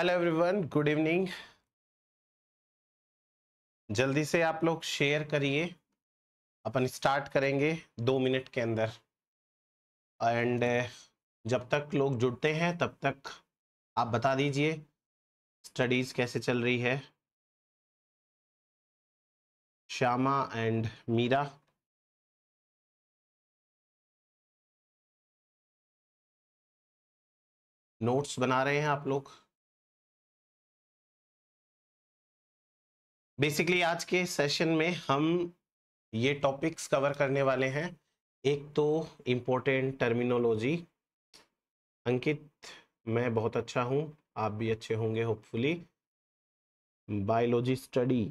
Hello everyone good evening जल्दी से आप लोग शेयर करिए अपन स्टार्ट करेंगे दो मिनट के अंदर एंड uh, जब तक लोग जुड़ते हैं तब तक आप बता दीजिए स्टडीज़ कैसे चल रही है श्यामा एंड मीरा नोट्स बना रहे हैं आप लोग बेसिकली आज के सेशन में हम ये टॉपिक्स कवर करने वाले हैं एक तो इम्पोर्टेंट टर्मिनोलॉजी अंकित मैं बहुत अच्छा हूँ आप भी अच्छे होंगे hopefully biology study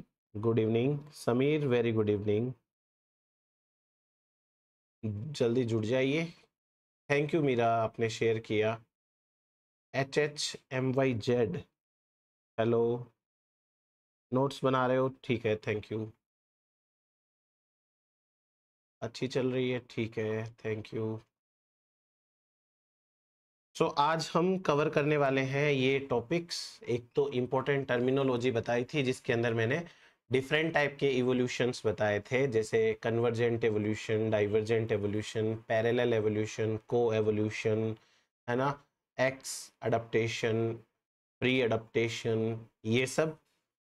good evening Sameer very good evening जल्दी जुड़ जाइए थैंक यू मीरा आपने शेयर किया H H M Y Z hello notes बना रहे हो ठीक है थैंक यू अच्छी चल रही है ठीक है थैंक यू सो so, आज हम कवर करने वाले हैं ये टॉपिक्स एक तो इम्पोर्टेंट टर्मिनोलॉजी बताई थी जिसके अंदर मैंने डिफरेंट टाइप के इवोल्यूशंस बताए थे जैसे convergent evolution divergent evolution parallel evolution coevolution है ना एक्स अडप्टेशन प्री अडप्टेशन ये सब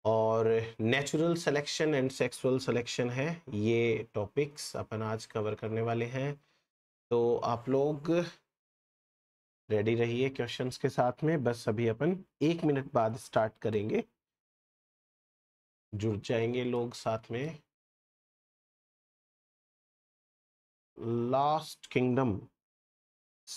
और natural selection and sexual selection है ये टॉपिक्स अपन आज कवर करने वाले हैं तो आप लोग रेडी रहिए क्वेश्चंस के साथ में बस अभी अपन एक मिनट बाद स्टार्ट करेंगे जुड़ जाएंगे लोग साथ में last kingdom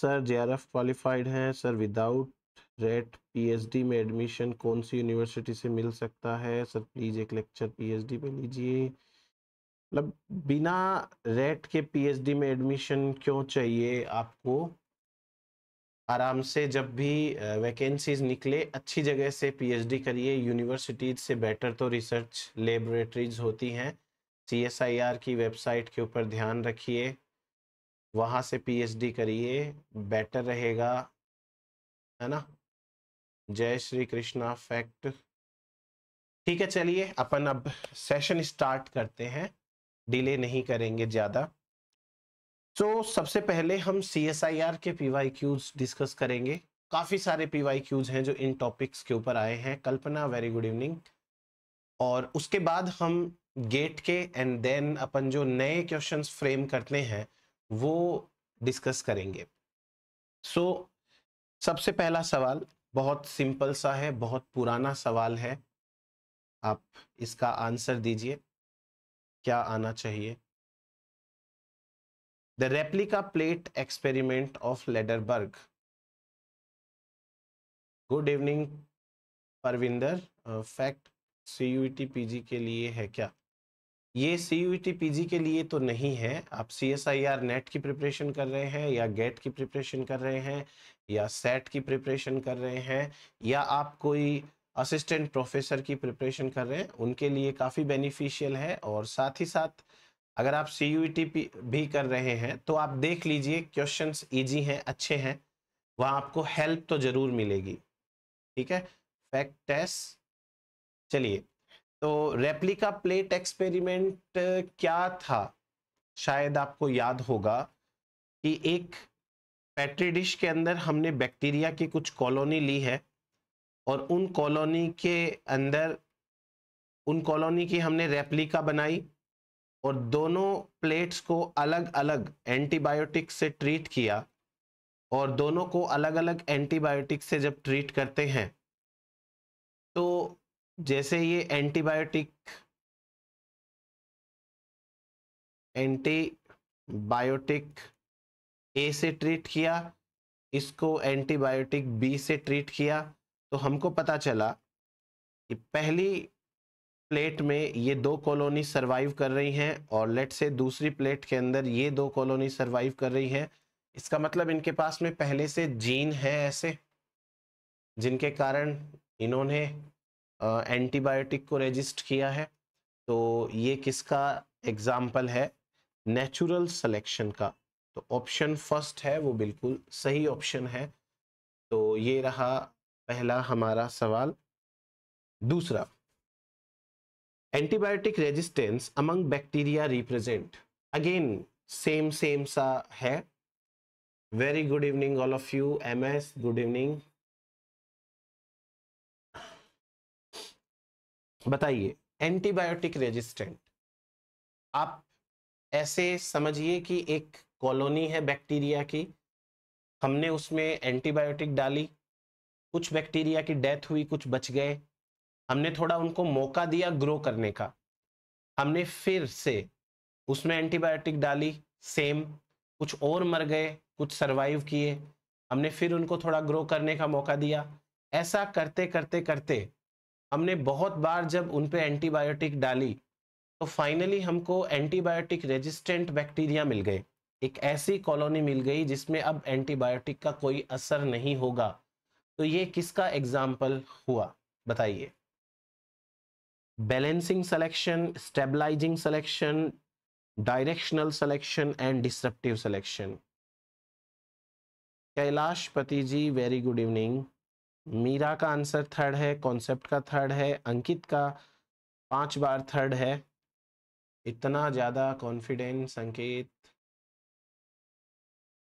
sir J qualified हैं सर विदाउट रेट पीएचडी में एडमिशन कौन सी यूनिवर्सिटी से मिल सकता है सर प्लीज़ एक लेक्चर पीएचडी पे लीजिए मतलब बिना रेट के पीएचडी में एडमिशन क्यों चाहिए आपको आराम से जब भी वैकेंसीज निकले अच्छी जगह से पीएचडी करिए यूनिवर्सिटीज से बेटर तो रिसर्च लेबोरेटरीज होती हैं सीएसआईआर की वेबसाइट के ऊपर ध्यान रखिए वहाँ से पीएचडी करिए बेटर रहेगा है ना जय श्री कृष्णा फैक्ट ठीक है चलिए अपन अब सेशन स्टार्ट करते हैं डिले नहीं करेंगे ज़्यादा तो सबसे पहले हम सी एस आई आर के पी वाई क्यूज डिस्कस करेंगे काफ़ी सारे पी वाई क्यूज हैं जो इन टॉपिक्स के ऊपर आए हैं कल्पना वेरी गुड इवनिंग और उसके बाद हम गेट के एंड देन अपन जो नए क्वेश्चंस फ्रेम करते हैं वो डिस्कस करेंगे सो so, सबसे पहला सवाल बहुत सिंपल सा है बहुत पुराना सवाल है आप इसका आंसर दीजिए क्या आना चाहिए the replica plate experiment of Lederberg good evening Parvinder fact C U T P G के लिए है क्या ये C U T P G के लिए तो नहीं है आप C S I R NET की प्रिपरेशन कर रहे हैं या गेट की प्रिपरेशन कर रहे हैं या सेट की प्रिपरेशन कर रहे हैं या आप कोई असिस्टेंट प्रोफेसर की प्रिपरेशन कर रहे हैं उनके लिए काफ़ी बेनिफिशियल है और साथ ही साथ अगर आप सी e यू भी कर रहे हैं तो आप देख लीजिए क्वेश्चंस इजी हैं अच्छे हैं वहाँ आपको हेल्प तो ज़रूर मिलेगी ठीक है फैक्ट टेस्ट चलिए तो रेप्लिका प्लेट एक्सपेरिमेंट क्या था शायद आपको याद होगा कि एक पेट्री डिश के अंदर हमने बैक्टीरिया की कुछ कॉलोनी ली है और उन कॉलोनी के अंदर उन कॉलोनी की हमने रेप्लिका बनाई और दोनों प्लेट्स को अलग अलग एंटीबायोटिक से ट्रीट किया और दोनों को अलग अलग एंटीबायोटिक से जब ट्रीट करते हैं तो जैसे ये एंटीबायोटिक एंटीबायोटिक ए से ट्रीट किया इसको एंटीबायोटिक बी से ट्रीट किया तो हमको पता चला कि पहली प्लेट में ये दो कॉलोनी सरवाइव कर रही हैं और लेट से दूसरी प्लेट के अंदर ये दो कॉलोनी सरवाइव कर रही हैं इसका मतलब इनके पास में पहले से जीन है ऐसे जिनके कारण इन्होंने एंटीबायोटिक को रजिस्ट किया है तो ये किसका एग्जाम्पल है नेचुरल सिलेक्शन का तो ऑप्शन फर्स्ट है वो बिल्कुल सही ऑप्शन है तो ये रहा पहला हमारा सवाल दूसरा antibiotic resistance among bacteria represent again same same सा है very good evening all of you M S good evening बताइए एंटीबायोटिक रेजिस्टेंट आप ऐसे समझिए कि एक कॉलोनी है बैक्टीरिया की हमने उसमें एंटीबायोटिक डाली कुछ बैक्टीरिया की डेथ हुई कुछ बच गए हमने थोड़ा उनको मौका दिया ग्रो करने का हमने फिर से उसमें एंटीबायोटिक डाली सेम कुछ और मर गए कुछ सरवाइव किए हमने फिर उनको थोड़ा ग्रो करने का मौका दिया ऐसा करते करते करते हमने बहुत बार जब उन पर एंटीबायोटिक डाली तो फाइनली हमको एंटीबायोटिक रेजिस्टेंट बैक्टीरिया मिल गए एक ऐसी कॉलोनी मिल गई जिसमें अब एंटीबायोटिक का कोई असर नहीं होगा तो ये किसका एग्जाम्पल हुआ बताइए balancing selection stabilising selection directional selection and disruptive selection पति जी वेरी गुड इवनिंग मीरा का आंसर थर्ड है कॉन्सेप्ट का थर्ड है अंकित का पांच बार थर्ड है इतना ज़्यादा confidence Sanket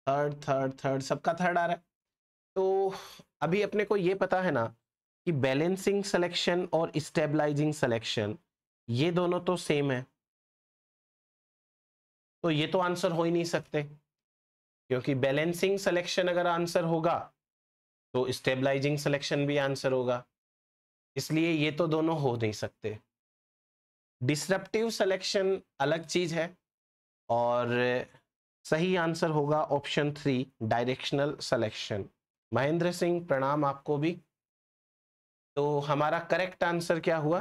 third third third सबका थर्ड आ रहा है तो अभी अपने को ये पता है ना कि बैलेंसिंग सिलेक्शन और स्टेबलाइजिंग सिलेक्शन ये दोनों तो सेम है तो ये तो आंसर हो ही नहीं सकते क्योंकि बैलेंसिंग सिलेक्शन अगर आंसर होगा तो स्टेबलाइजिंग सिलेक्शन भी आंसर होगा इसलिए ये तो दोनों हो नहीं सकते डिसरप्टिव सिलेक्शन अलग चीज है और सही आंसर होगा option three directional selection Mahendra Singh प्रणाम आपको भी तो हमारा करेक्ट आंसर क्या हुआ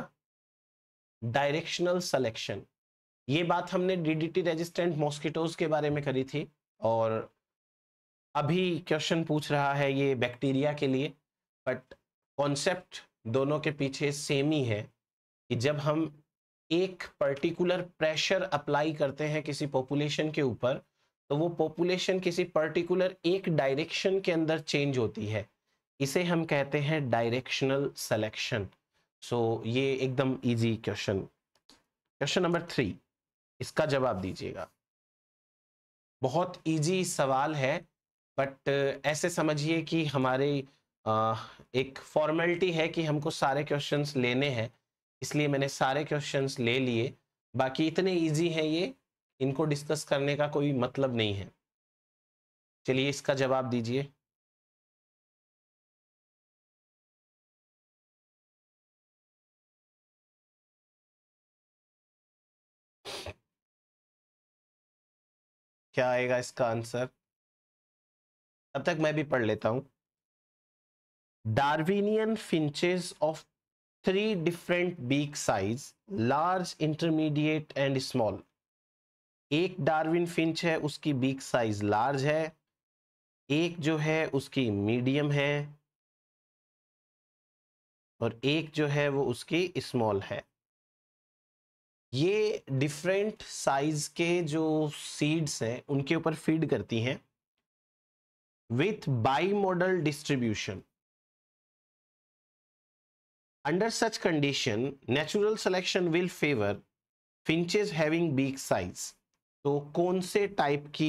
डायरेक्शनल सिलेक्शन ये बात हमने डीडीटी रेजिस्टेंट मॉस्किटोज के बारे में करी थी और अभी क्वेश्चन पूछ रहा है ये बैक्टीरिया के लिए बट कॉन्सेप्ट दोनों के पीछे सेम ही है कि जब हम एक पर्टिकुलर प्रेशर अप्लाई करते हैं किसी पॉपुलेशन के ऊपर तो वो पॉपुलेशन किसी पर्टिकुलर एक डायरेक्शन के अंदर चेंज होती है इसे हम कहते हैं डायरेक्शनल सेलेक्शन सो ये एकदम easy question question number three इसका जवाब दीजिएगा बहुत इजी सवाल है बट ऐसे समझिए कि हमारे एक फॉर्मेलिटी है कि हमको सारे क्वेश्चंस लेने हैं इसलिए मैंने सारे क्वेश्चंस ले लिए बाकी इतने इजी हैं ये इनको डिस्कस करने का कोई मतलब नहीं है चलिए इसका जवाब दीजिए क्या आएगा इसका आंसर तब तक मैं भी पढ़ लेता हूं Darwinian finches of three different beak size large intermediate and small एक डार्विन फिंच है उसकी बीक साइज लार्ज है एक जो है उसकी मीडियम है और एक जो है वो उसकी स्मॉल है ये डिफरेंट साइज के जो सीड्स हैं उनके ऊपर फीड करती हैं with bimodal distribution under such condition natural selection will favour finches having beak size तो कौन से टाइप की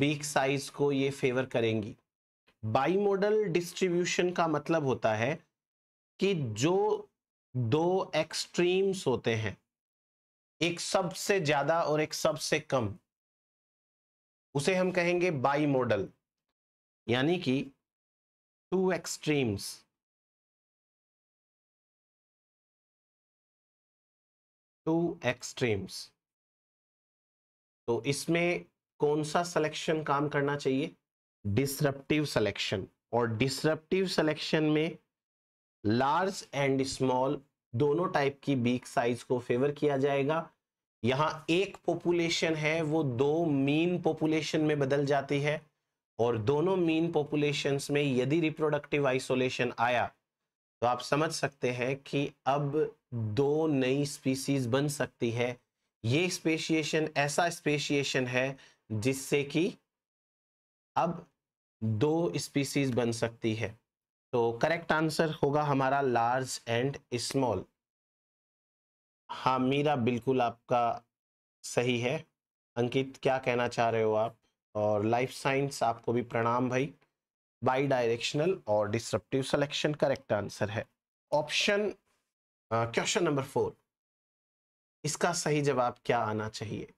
बीक साइज को ये फेवर करेंगी बाई मॉडल डिस्ट्रीब्यूशन का मतलब होता है कि जो दो एक्सट्रीम्स होते हैं एक सबसे ज्यादा और एक सबसे कम उसे हम कहेंगे बाई मॉडल यानी कि टू एक्सट्रीम्स टू एक्सट्रीम्स तो इसमें कौन सा सिलेक्शन काम करना चाहिए डिसरप्टिव सिलेक्शन और डिसरप्टिव सिलेक्शन में लार्ज एंड स्मॉल दोनों टाइप की बीक साइज को फेवर किया जाएगा यहाँ एक पॉपुलेशन है वो दो मीन पॉपुलेशन में बदल जाती है और दोनों मीन पॉपुलेशन में यदि रिप्रोडक्टिव आइसोलेशन आया तो आप समझ सकते हैं कि अब दो नई स्पीसीज बन सकती है ये स्पेशिएशन ऐसा स्पेशिएशन है जिससे कि अब दो स्पीसीज बन सकती है तो करेक्ट आंसर होगा हमारा लार्ज एंड स्मॉल हाँ मीरा बिल्कुल आपका सही है अंकित क्या कहना चाह रहे हो आप और लाइफ साइंस आपको भी प्रणाम भाई बाई डायरेक्शनल और डिस्ट्रप्टिव सिलेक्शन करेक्ट आंसर है ऑप्शन क्वेश्चन नंबर फोर इसका सही जवाब क्या आना चाहिए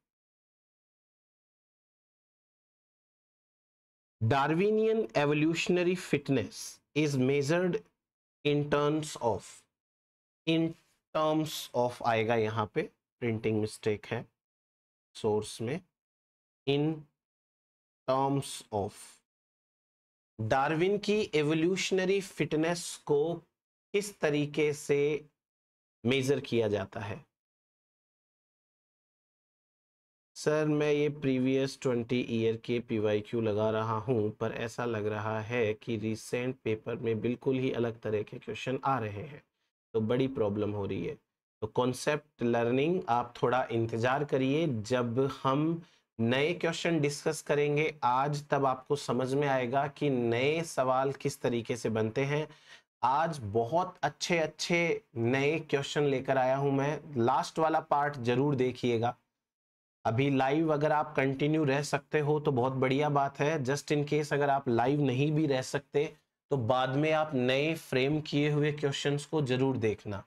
Darwinian evolutionary fitness is measured in terms of in terms of आएगा यहां पे प्रिंटिंग मिस्टेक है सोर्स में इन टर्म्स ऑफ डार्विन की एवोल्यूशनरी फिटनेस को किस तरीके से मेजर किया जाता है सर मैं ये प्रीवियस ट्वेंटी ईयर के पीवाईक्यू लगा रहा हूँ पर ऐसा लग रहा है कि रिसेंट पेपर में बिल्कुल ही अलग तरह के क्वेश्चन आ रहे हैं तो बड़ी प्रॉब्लम हो रही है तो कॉन्सेप्ट लर्निंग आप थोड़ा इंतज़ार करिए जब हम नए क्वेश्चन डिस्कस करेंगे आज तब आपको समझ में आएगा कि नए सवाल किस तरीके से बनते हैं आज बहुत अच्छे अच्छे नए क्वेश्चन लेकर आया हूं मैं लास्ट वाला पार्ट जरूर देखिएगा अभी लाइव अगर आप कंटिन्यू रह सकते हो तो बहुत बढ़िया बात है जस्ट इन केस अगर आप लाइव नहीं भी रह सकते तो बाद में आप नए फ्रेम किए हुए क्वेश्चंस को जरूर देखना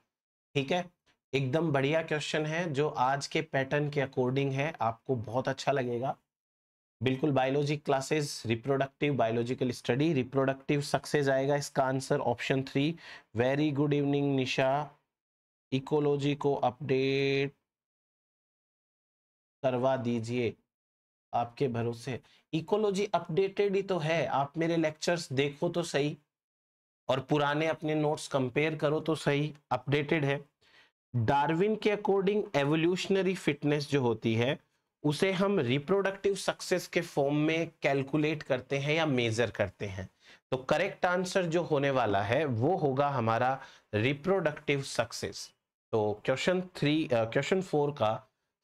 ठीक है एकदम बढ़िया क्वेश्चन है जो आज के पैटर्न के अकॉर्डिंग है आपको बहुत अच्छा लगेगा बिल्कुल biology classes reproductive biological study reproductive success आएगा इसका answer option three very good evening Nisha ecology को अपडेट करवा दीजिए आपके भरोसे इकोलॉजी अपडेटेड ही तो है आप मेरे लेक्चर्स देखो तो सही और पुराने अपने नोट्स कंपेयर करो तो सही अपडेटेड है डार्विन के अकॉर्डिंग एवोल्यूशनरी फिटनेस जो होती है उसे हम रिप्रोडक्टिव सक्सेस के फॉर्म में कैलकुलेट करते हैं या मेजर करते हैं तो करेक्ट आंसर जो होने वाला है वो होगा हमारा रिप्रोडक्टिव सक्सेस तो क्वेश्चन थ्री क्वेश्चन फोर का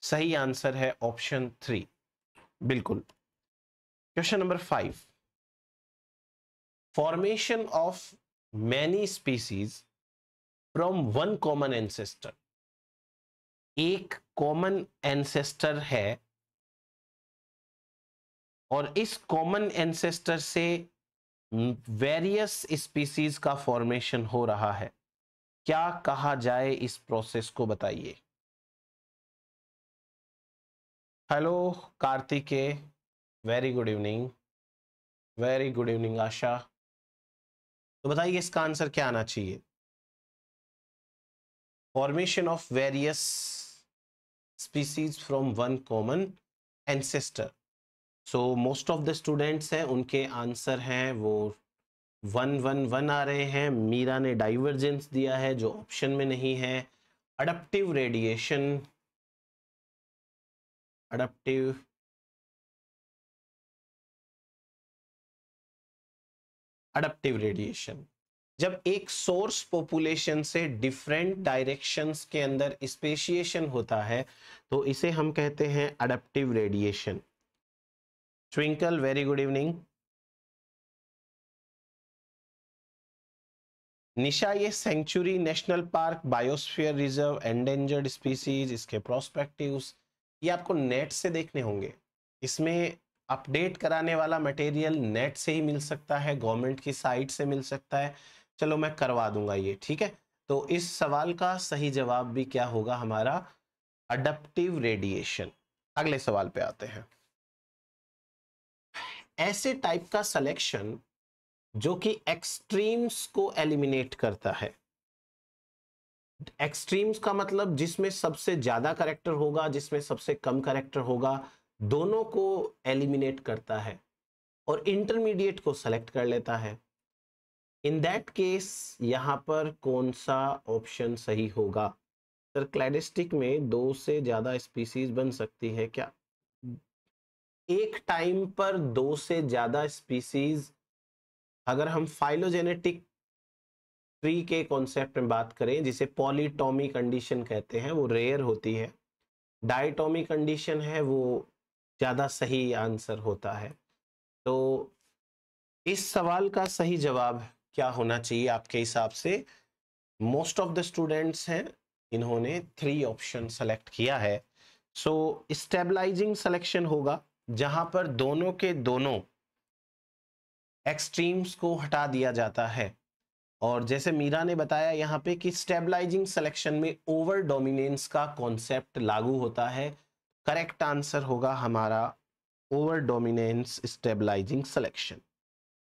सही आंसर है ऑप्शन थ्री बिल्कुल question number five formation of many species from one common ancestor एक कॉमन एंसेस्टर है और इस कॉमन एंसेस्टर से वेरियस स्पीसीज का फॉर्मेशन हो रहा है क्या कहा जाए इस प्रोसेस को बताइए hello Kartikey very good evening very good evening Asha तो बताइए इसका आंसर क्या आना चाहिए formation of various species from one common ancestor so most of the students हैं उनके आंसर हैं वो वन वन वन आ रहे हैं मीरा ने डाइवर्जेंस दिया है जो ऑप्शन में नहीं है adaptive radiation adaptive adaptive radiation जब एक सोर्स पॉपुलेशन से डिफरेंट डायरेक्शंस के अंदर स्पेशिएशन होता है तो इसे हम कहते हैं adaptive radiation Twinkle very good evening Nisha ये sanctuary national park biosphere reserve endangered species इसके प्रोस्पेक्टिव्स ये आपको नेट से देखने होंगे इसमें अपडेट कराने वाला मटेरियल नेट से ही मिल सकता है गवर्नमेंट की साइट से मिल सकता है चलो मैं करवा दूंगा ये ठीक है तो इस सवाल का सही जवाब भी क्या होगा हमारा अडप्टिव रेडिएशन अगले सवाल पे आते हैं ऐसे टाइप का सिलेक्शन जो कि एक्सट्रीम्स को एलिमिनेट करता है एक्सट्रीम्स का मतलब जिसमें सबसे ज्यादा करेक्टर होगा जिसमें सबसे कम करेक्टर होगा दोनों को एलिमिनेट करता है और इंटरमीडिएट को सेलेक्ट कर लेता है इन दैट केस यहां पर कौन सा ऑप्शन सही होगा सर क्लैडिस्टिक में दो से ज्यादा स्पीसीज बन सकती है क्या एक टाइम पर दो से ज्यादा स्पीसीज अगर हम फाइलोजेनेटिक ट्री के कॉन्सेप्ट में बात करें जिसे पॉलीटॉमी कंडीशन कहते हैं वो रेयर होती है डायटॉमी कंडीशन है वो ज़्यादा सही आंसर होता है तो इस सवाल का सही जवाब क्या होना चाहिए आपके हिसाब से मोस्ट ऑफ द स्टूडेंट्स हैं इन्होंने थ्री ऑप्शन सेलेक्ट किया है सो स्टेबलाइजिंग सिलेक्शन होगा जहां पर दोनों के दोनों एक्सट्रीम्स को हटा दिया जाता है और जैसे मीरा ने बताया यहाँ पे कि स्टेबलाइजिंग सिलेक्शन में ओवर डोमिनेंस का कॉन्सेप्ट लागू होता है करेक्ट आंसर होगा हमारा over dominance stabilising selection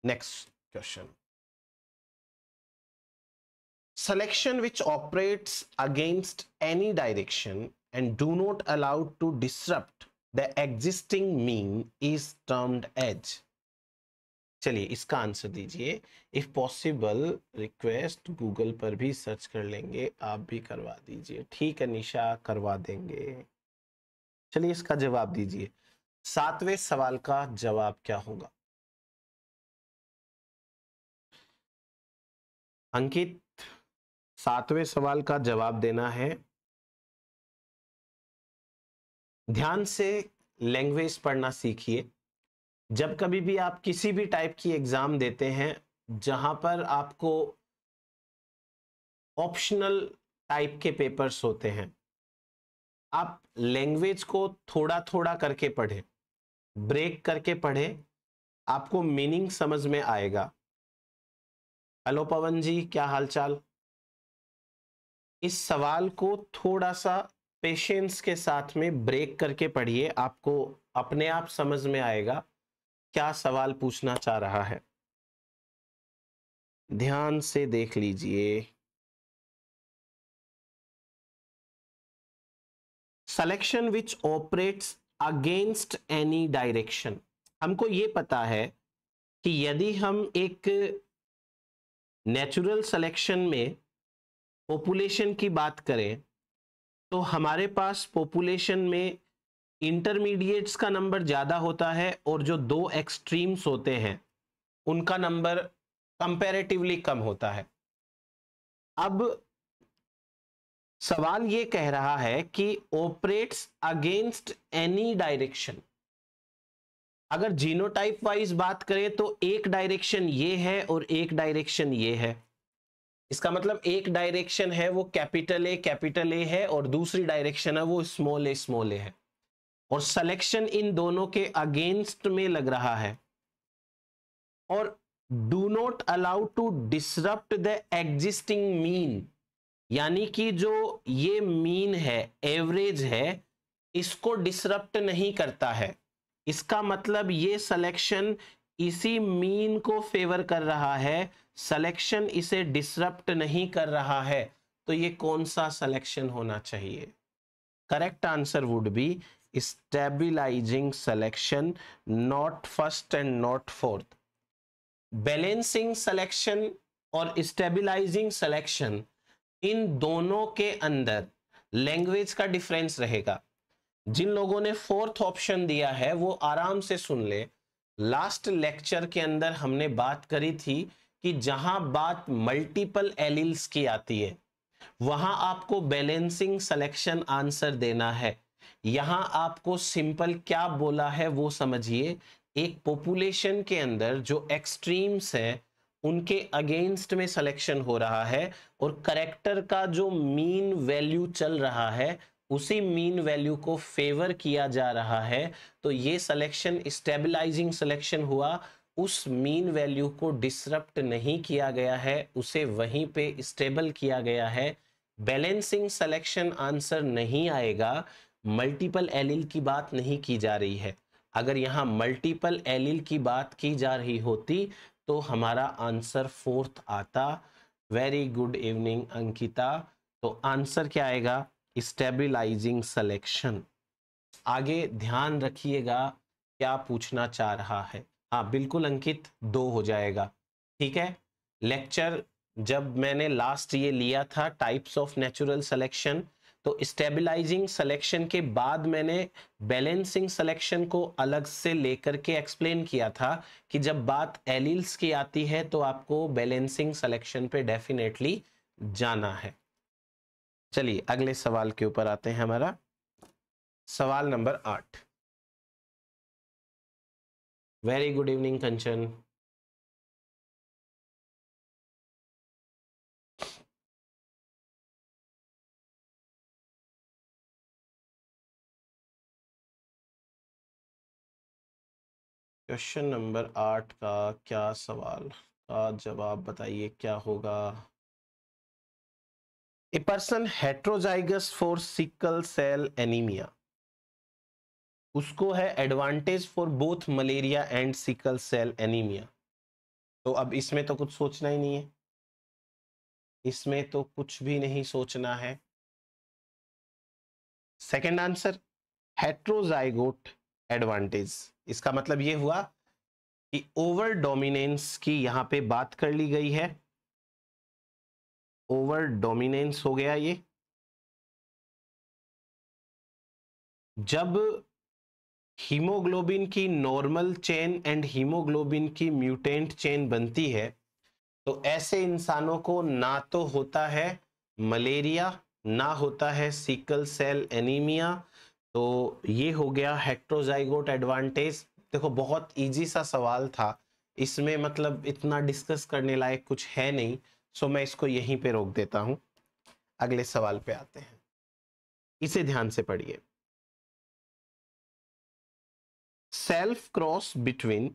next question selection which operates against any direction and do not allowed to disrupt the existing mean is termed as चलिए इसका answer दीजिए इफ पॉसिबल रिक्वेस्ट गूगल पर भी search कर लेंगे आप भी करवा दीजिए ठीक है निशा करवा देंगे चलिए इसका जवाब दीजिए सातवें सवाल का जवाब क्या होगा अंकित सातवें सवाल का जवाब देना है ध्यान से लैंग्वेज पढ़ना सीखिए जब कभी भी आप किसी भी टाइप की एग्ज़ाम देते हैं जहाँ पर आपको ऑप्शनल टाइप के पेपर्स होते हैं आप लैंग्वेज को थोड़ा थोड़ा करके पढ़ें ब्रेक करके पढ़ें आपको मीनिंग समझ में आएगा हेलो पवन जी क्या हालचाल इस सवाल को थोड़ा सा पेशेंस के साथ में ब्रेक करके पढ़िए आपको अपने आप समझ में आएगा क्या सवाल पूछना चाह रहा है ध्यान से देख लीजिए selection which operates against any direction हमको ये पता है कि यदि हम एक नेचुरल सिलेक्शन में पॉपुलेशन की बात करें तो हमारे पास पॉपुलेशन में इंटरमीडिएट्स का नंबर ज़्यादा होता है और जो दो एक्सट्रीम्स होते हैं उनका नंबर कंपैरेटिवली कम होता है अब सवाल ये कह रहा है कि ऑपरेट्स अगेंस्ट एनी डायरेक्शन अगर जीनोटाइप वाइज बात करें तो एक डायरेक्शन ये है और एक डायरेक्शन ये है इसका मतलब एक डायरेक्शन है वो कैपिटल ए कैपिटल ए है और दूसरी डायरेक्शन है वो स्मॉल ए स्मॉल ए है और सिलेक्शन इन दोनों के अगेंस्ट में लग रहा है और do not allow to disrupt the existing mean यानी कि जो ये मीन है एवरेज है इसको डिसरप्ट नहीं करता है इसका मतलब ये सिलेक्शन इसी मीन को फेवर कर रहा है सिलेक्शन इसे डिसरप्ट नहीं कर रहा है तो ये कौन सा सिलेक्शन होना चाहिए correct answer would be stabilizing selection not first and not fourth balancing selection और स्टेबिलाईजिंग सेलेक्शन इन दोनों के अंदर लैंग्वेज का डिफरेंस रहेगा जिन लोगों ने फोर्थ ऑप्शन दिया है वो आराम से सुन ले लास्ट लेक्चर के अंदर हमने बात करी थी कि जहां बात मल्टीपल एलिल्स की आती है वहां आपको बैलेंसिंग सिलेक्शन आंसर देना है यहां आपको सिंपल क्या बोला है वो समझिए एक पॉपुलेशन के अंदर जो एक्सट्रीम्स है उनके अगेंस्ट में सिलेक्शन हो रहा है और करेक्टर का जो मीन वैल्यू चल रहा है उसी मीन वैल्यू को फेवर किया जा रहा है तो ये सिलेक्शन स्टेबलाइजिंग सिलेक्शन हुआ उस मीन वैल्यू को डिसरप्ट नहीं किया गया है उसे वहीं पे स्टेबल किया गया है बैलेंसिंग सिलेक्शन आंसर नहीं आएगा मल्टीपल एलिल की बात नहीं की जा रही है अगर यहाँ मल्टीपल एलिल की बात की जा रही होती तो हमारा आंसर फोर्थ आता वेरी गुड इवनिंग अंकिता तो आंसर क्या आएगा स्टेबिलाईजिंग सेलेक्शन आगे ध्यान रखिएगा क्या पूछना चाह रहा है हाँ बिल्कुल अंकित दो हो जाएगा ठीक है लेक्चर जब मैंने लास्ट ये लिया था टाइप्स ऑफ नेचुरल सेलेक्शन तो स्टेबलाइजिंग सिलेक्शन के बाद मैंने बैलेंसिंग सिलेक्शन को अलग से लेकर के एक्सप्लेन किया था कि जब बात एलिल्स की आती है तो आपको बैलेंसिंग सिलेक्शन पे डेफिनेटली जाना है चलिए अगले सवाल के ऊपर आते हैं हमारा सवाल नंबर आठ very good evening Kanchan question number आठ का क्या सवाल का जवाब बताइए क्या होगा a person heterozygous for sickle cell anaemia उसको है advantage for both malaria and sickle cell anaemia तो अब इसमें तो कुछ सोचना ही नहीं है इसमें तो कुछ भी नहीं सोचना है सेकंड आंसर हेट्रोजाइगोट एडवांटेज इसका मतलब ये हुआ कि ओवर डोमिनेंस की यहां पे बात कर ली गई है ओवर डोमिनेंस हो गया ये जब हीमोग्लोबिन की नॉर्मल चेन एंड हीमोग्लोबिन की म्यूटेंट चेन बनती है तो ऐसे इंसानों को ना तो होता है मलेरिया ना होता है सिकल सेल एनीमिया तो ये हो गया हेक्ट्रोजाइगोट एडवांटेज देखो बहुत इजी सा सवाल था इसमें मतलब इतना डिस्कस करने लायक कुछ है नहीं सो मैं इसको यहीं पे रोक देता हूं अगले सवाल पे आते हैं इसे ध्यान से पढ़िए self cross between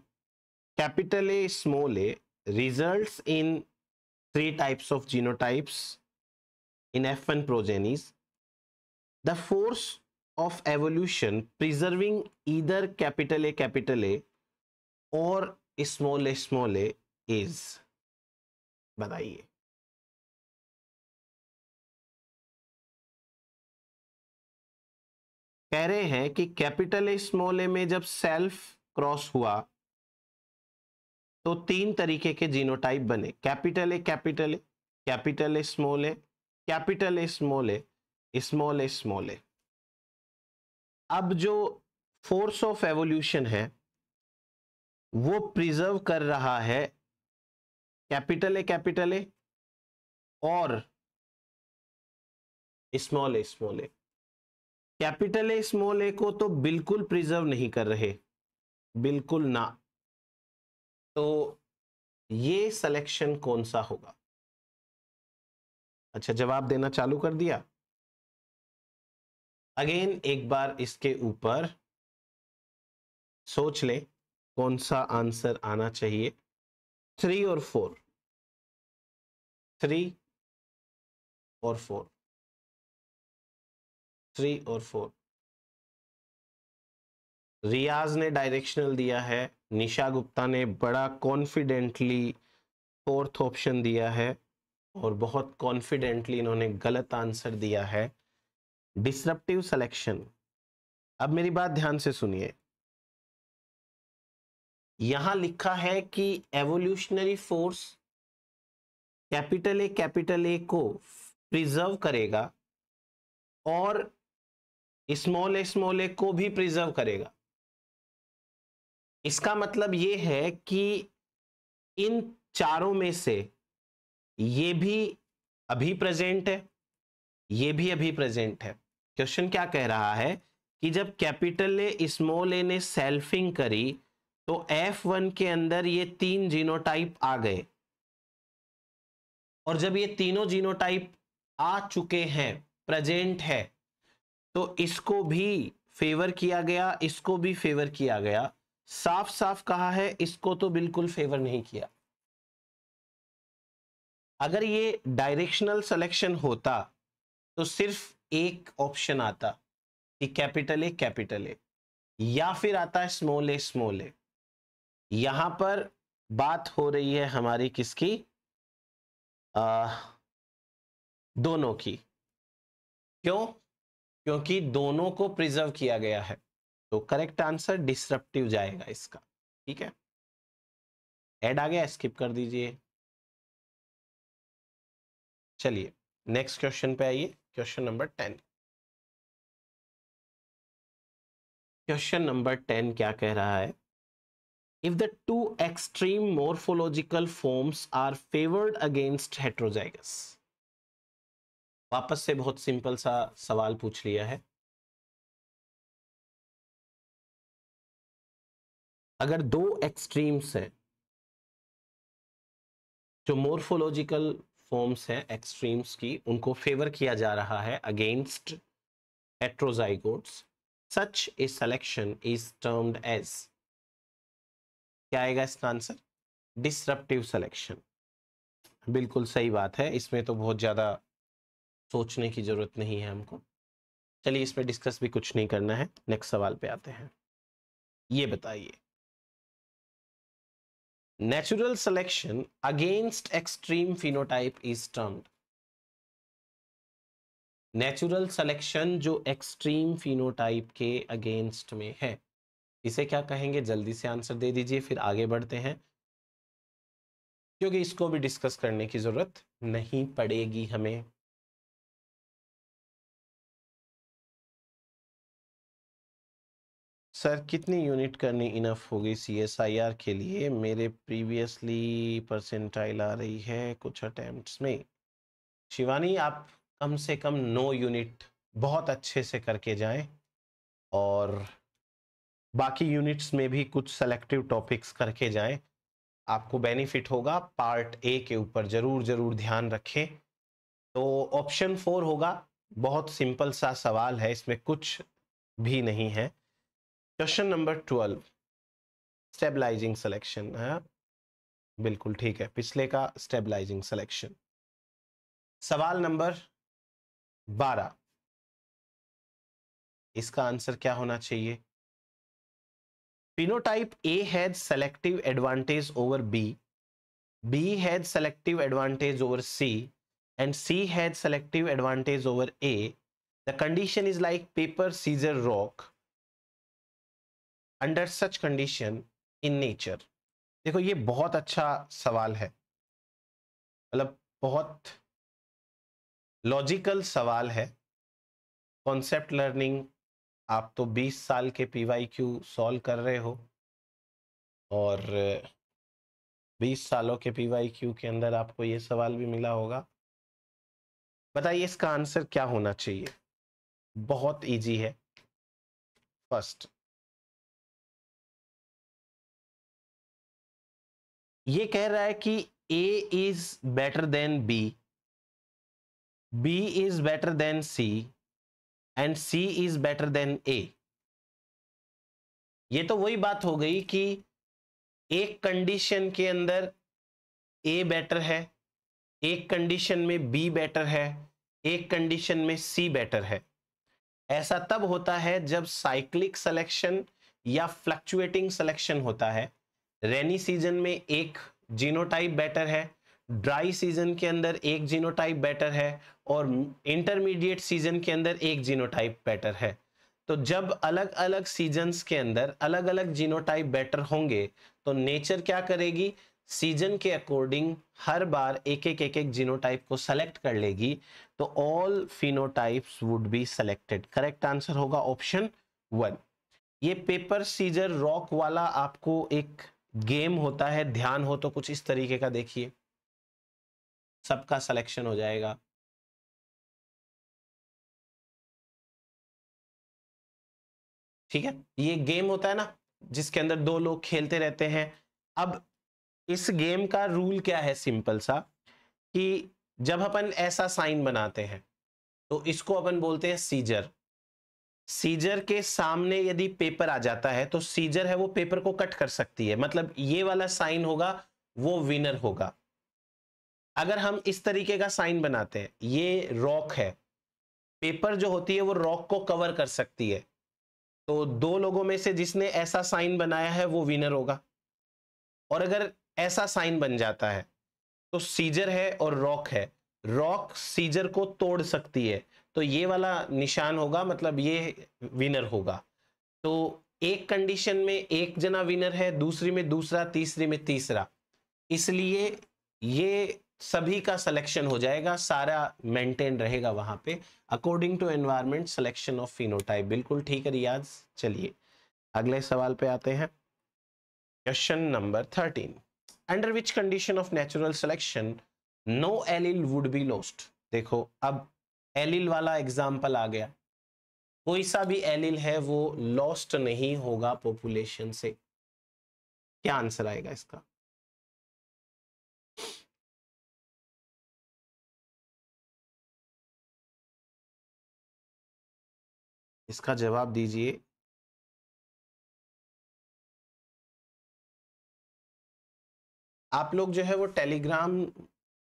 capital A small A results in three types of genotypes in F N progenies the force of evolution preserving either capital A capital A or small a small a is बताइए कह रहे हैं कि capital A small ए में जब self cross हुआ तो तीन तरीके के जीनोटाइप बने capital A capital A capital A small A capital A small A small A small A अब जो फोर्स ऑफ एवोल्यूशन है वो प्रिजर्व कर रहा है कैपिटल ए कैपिटल ए और small A small A capital A small A को तो बिल्कुल प्रिजर्व नहीं कर रहे बिल्कुल ना तो ये सिलेक्शन कौन सा होगा अच्छा जवाब देना चालू कर दिया अगेन एक बार इसके ऊपर सोच ले कौन सा आंसर आना चाहिए थ्री और फोर थ्री और फोर थ्री और फोर रियाज ने डायरेक्शनल दिया है निशा गुप्ता ने बड़ा कॉन्फिडेंटली फोर्थ ऑप्शन दिया है और बहुत कॉन्फिडेंटली इन्होंने गलत आंसर दिया है डिसरप्टिव सिलेक्शन अब मेरी बात ध्यान से सुनिए यहां लिखा है कि evolutionary force capital A capital A को प्रिजर्व करेगा और स्मॉल ए स्मॉल ए को भी प्रिजर्व करेगा इसका मतलब ये है कि इन चारों में से ये भी अभी प्रेजेंट है ये भी अभी प्रेजेंट है क्वेश्चन क्या कह रहा है कि जब कैपिटल ए स्मॉल ए ने सेल्फिंग करी तो वन के अंदर ये तीन जीनोटाइप आ गए और जब ये तीनों जीनोटाइप आ चुके हैं प्रेजेंट है तो इसको भी फेवर किया गया इसको भी फेवर किया गया साफ साफ कहा है इसको तो बिल्कुल फेवर नहीं किया अगर ये डायरेक्शनल सिलेक्शन होता तो सिर्फ एक ऑप्शन आता कि कैपिटल ए कैपिटल ए या फिर आता है स्मॉल ए स्मॉल ए यहां पर बात हो रही है हमारी किसकी आ, दोनों की क्यों क्योंकि दोनों को प्रिजर्व किया गया है तो करेक्ट आंसर डिसरप्टिव जाएगा इसका ठीक है एड आ गया स्किप कर दीजिए चलिए नेक्स्ट क्वेश्चन पे आइए question number ten question number ten क्या कह रहा है if the two extreme morphological forms are favoured against heterozygous वापस से बहुत सिंपल सा सवाल पूछ लिया है अगर दो एक्सट्रीम्स हैं जो मोर्फोलॉजिकल फॉर्म्स हैं एक्सट्रीम्स की उनको फेवर किया जा रहा है against heterozygotes such a selection is termed as क्या आएगा इसका आंसर डिसरप्टिव सेलेक्शन बिल्कुल सही बात है इसमें तो बहुत ज़्यादा सोचने की ज़रूरत नहीं है हमको चलिए इसमें डिस्कस भी कुछ नहीं करना है नेक्स्ट सवाल पे आते हैं ये बताइए Natural selection against extreme phenotype is termed. Natural selection जो एक्सट्रीम फिनोटाइप के अगेंस्ट में है इसे क्या कहेंगे जल्दी से आंसर दे दीजिए फिर आगे बढ़ते हैं क्योंकि इसको भी डिस्कस करने की ज़रूरत नहीं पड़ेगी हमें सर कितनी यूनिट करनी इनफ होगी सी एस आई आर के लिए मेरे प्रीवियसली परसेंटाइल आ रही है कुछ अटैम्प्ट में शिवानी आप कम से कम नौ यूनिट बहुत अच्छे से करके जाएं और बाकी यूनिट्स में भी कुछ सेलेक्टिव टॉपिक्स करके जाएं आपको बेनिफिट होगा पार्ट ए के ऊपर ज़रूर ज़रूर ध्यान रखें तो ऑप्शन फोर होगा बहुत सिंपल सा सवाल है इसमें कुछ भी नहीं है question number twelve stabilising selection है बिल्कुल ठीक है पिछले का स्टेबलाइजिंग सिलेक्शन सवाल नंबर बारह इसका आंसर क्या होना चाहिए phenotype A has selective advantage over B B has selective advantage over C and C has selective advantage over A the condition is like paper scissor rock under such condition in nature देखो ये बहुत अच्छा सवाल है मतलब बहुत logical सवाल है कॉन्सेप्ट लर्निंग आप तो 20 साल के पी वाई क्यू सॉल्व कर रहे हो और 20 सालों के पी वाई क्यू के अंदर आपको ये सवाल भी मिला होगा बताइए इसका आंसर क्या होना चाहिए बहुत इजी है फर्स्ट ये कह रहा है कि A is better than B B is better than C and C is better than A ये तो वही बात हो गई कि एक कंडीशन के अंदर ए बेटर है एक कंडीशन में बी बेटर है एक कंडीशन में सी बेटर है ऐसा तब होता है जब साइक्लिक सिलेक्शन या फ्लक्चुएटिंग सिलेक्शन होता है रेनी सीजन में एक जीनोटाइप बेटर है ड्राई सीजन के अंदर एक जीनोटाइप बेटर है और इंटरमीडिएट सीजन के अंदर एक जीनोटाइप बेटर है तो जब अलग अलग सीजन्स के अंदर अलग अलग जीनोटाइप बेटर होंगे तो नेचर क्या करेगी सीजन के अकॉर्डिंग हर बार एक एक एक एक जीनोटाइप को सेलेक्ट कर लेगी तो all phenotypes would be selected correct answer होगा ऑप्शन वन ये पेपर सीजर रॉक वाला आपको एक गेम होता है ध्यान हो तो कुछ इस तरीके का देखिए सबका सिलेक्शन हो जाएगा ठीक है ये गेम होता है ना जिसके अंदर दो लोग खेलते रहते हैं अब इस गेम का रूल क्या है सिंपल सा कि जब अपन ऐसा साइन बनाते हैं तो इसको अपन बोलते हैं सीजर सीजर के सामने यदि पेपर आ जाता है तो सीजर है वो पेपर को कट कर सकती है मतलब ये वाला साइन होगा वो विनर होगा अगर हम इस तरीके का साइन बनाते हैं ये रॉक है पेपर जो होती है वो रॉक को कवर कर सकती है तो दो लोगों में से जिसने ऐसा साइन बनाया है वो विनर होगा और अगर ऐसा साइन बन जाता है तो सीजर है और रॉक है रॉक सीजर को तोड़ सकती है तो ये वाला निशान होगा मतलब ये विनर होगा तो एक कंडीशन में एक जना विनर है दूसरी में दूसरा तीसरी में तीसरा इसलिए ये सभी का सिलेक्शन हो जाएगा सारा मेंटेन रहेगा वहां पे according to environment selection of phenotype बिल्कुल ठीक है रियाज चलिए अगले सवाल पे आते हैं question number thirteen under which condition of natural selection no allele would be lost देखो अब एलिल वाला एग्जाम्पल आ गया कोई सा भी एलिल है वो लॉस्ट नहीं होगा पॉपुलेशन से क्या आंसर आएगा इसका इसका जवाब दीजिए आप लोग जो है वो टेलीग्राम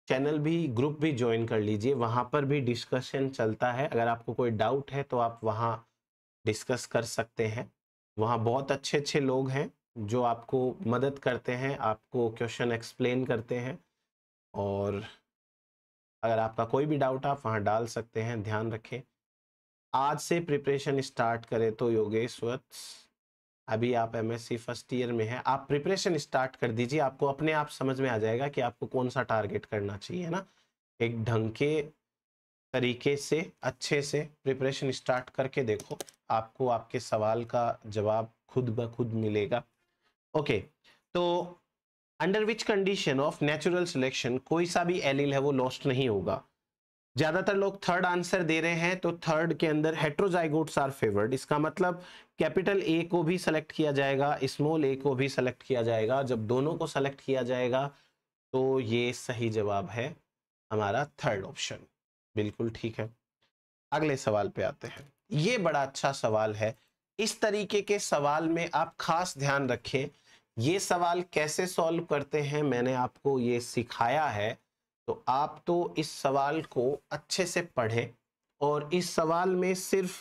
चैनल भी ग्रुप भी ज्वाइन कर लीजिए वहाँ पर भी डिस्कशन चलता है अगर आपको कोई डाउट है तो आप वहाँ डिस्कस कर सकते हैं वहाँ बहुत अच्छे अच्छे लोग हैं जो आपको मदद करते हैं आपको क्वेश्चन एक्सप्लेन करते हैं और अगर आपका कोई भी डाउट आप वहाँ डाल सकते हैं ध्यान रखें आज से प्रिपरेशन स्टार्ट करें तो योगेश्वर अभी आप सी फर्स्ट ईयर में है आप प्रिपरेशन स्टार्ट कर दीजिए आपको अपने आप समझ में आ जाएगा कि आपको कौन सा टारगेट करना चाहिए ना एक ढंग के तरीके से अच्छे से प्रिपरेशन स्टार्ट करके देखो आपको आपके सवाल का जवाब खुद ब खुद मिलेगा ओके तो under which condition of natural selection कोई सा भी एलिल है वो लॉस्ट नहीं होगा ज्यादातर लोग थर्ड आंसर दे रहे हैं तो थर्ड के अंदर हेट्रोजाइगोट्स आर फेवर्ड इसका मतलब कैपिटल ए को भी सेलेक्ट किया जाएगा स्मॉल ए को भी सेलेक्ट किया जाएगा जब दोनों को सेलेक्ट किया जाएगा तो ये सही जवाब है हमारा थर्ड ऑप्शन बिल्कुल ठीक है अगले सवाल पे आते हैं ये बड़ा अच्छा सवाल है इस तरीके के सवाल में आप खास ध्यान रखें ये सवाल कैसे सॉल्व करते हैं मैंने आपको ये सिखाया है तो आप तो इस सवाल को अच्छे से पढ़ें और इस सवाल में सिर्फ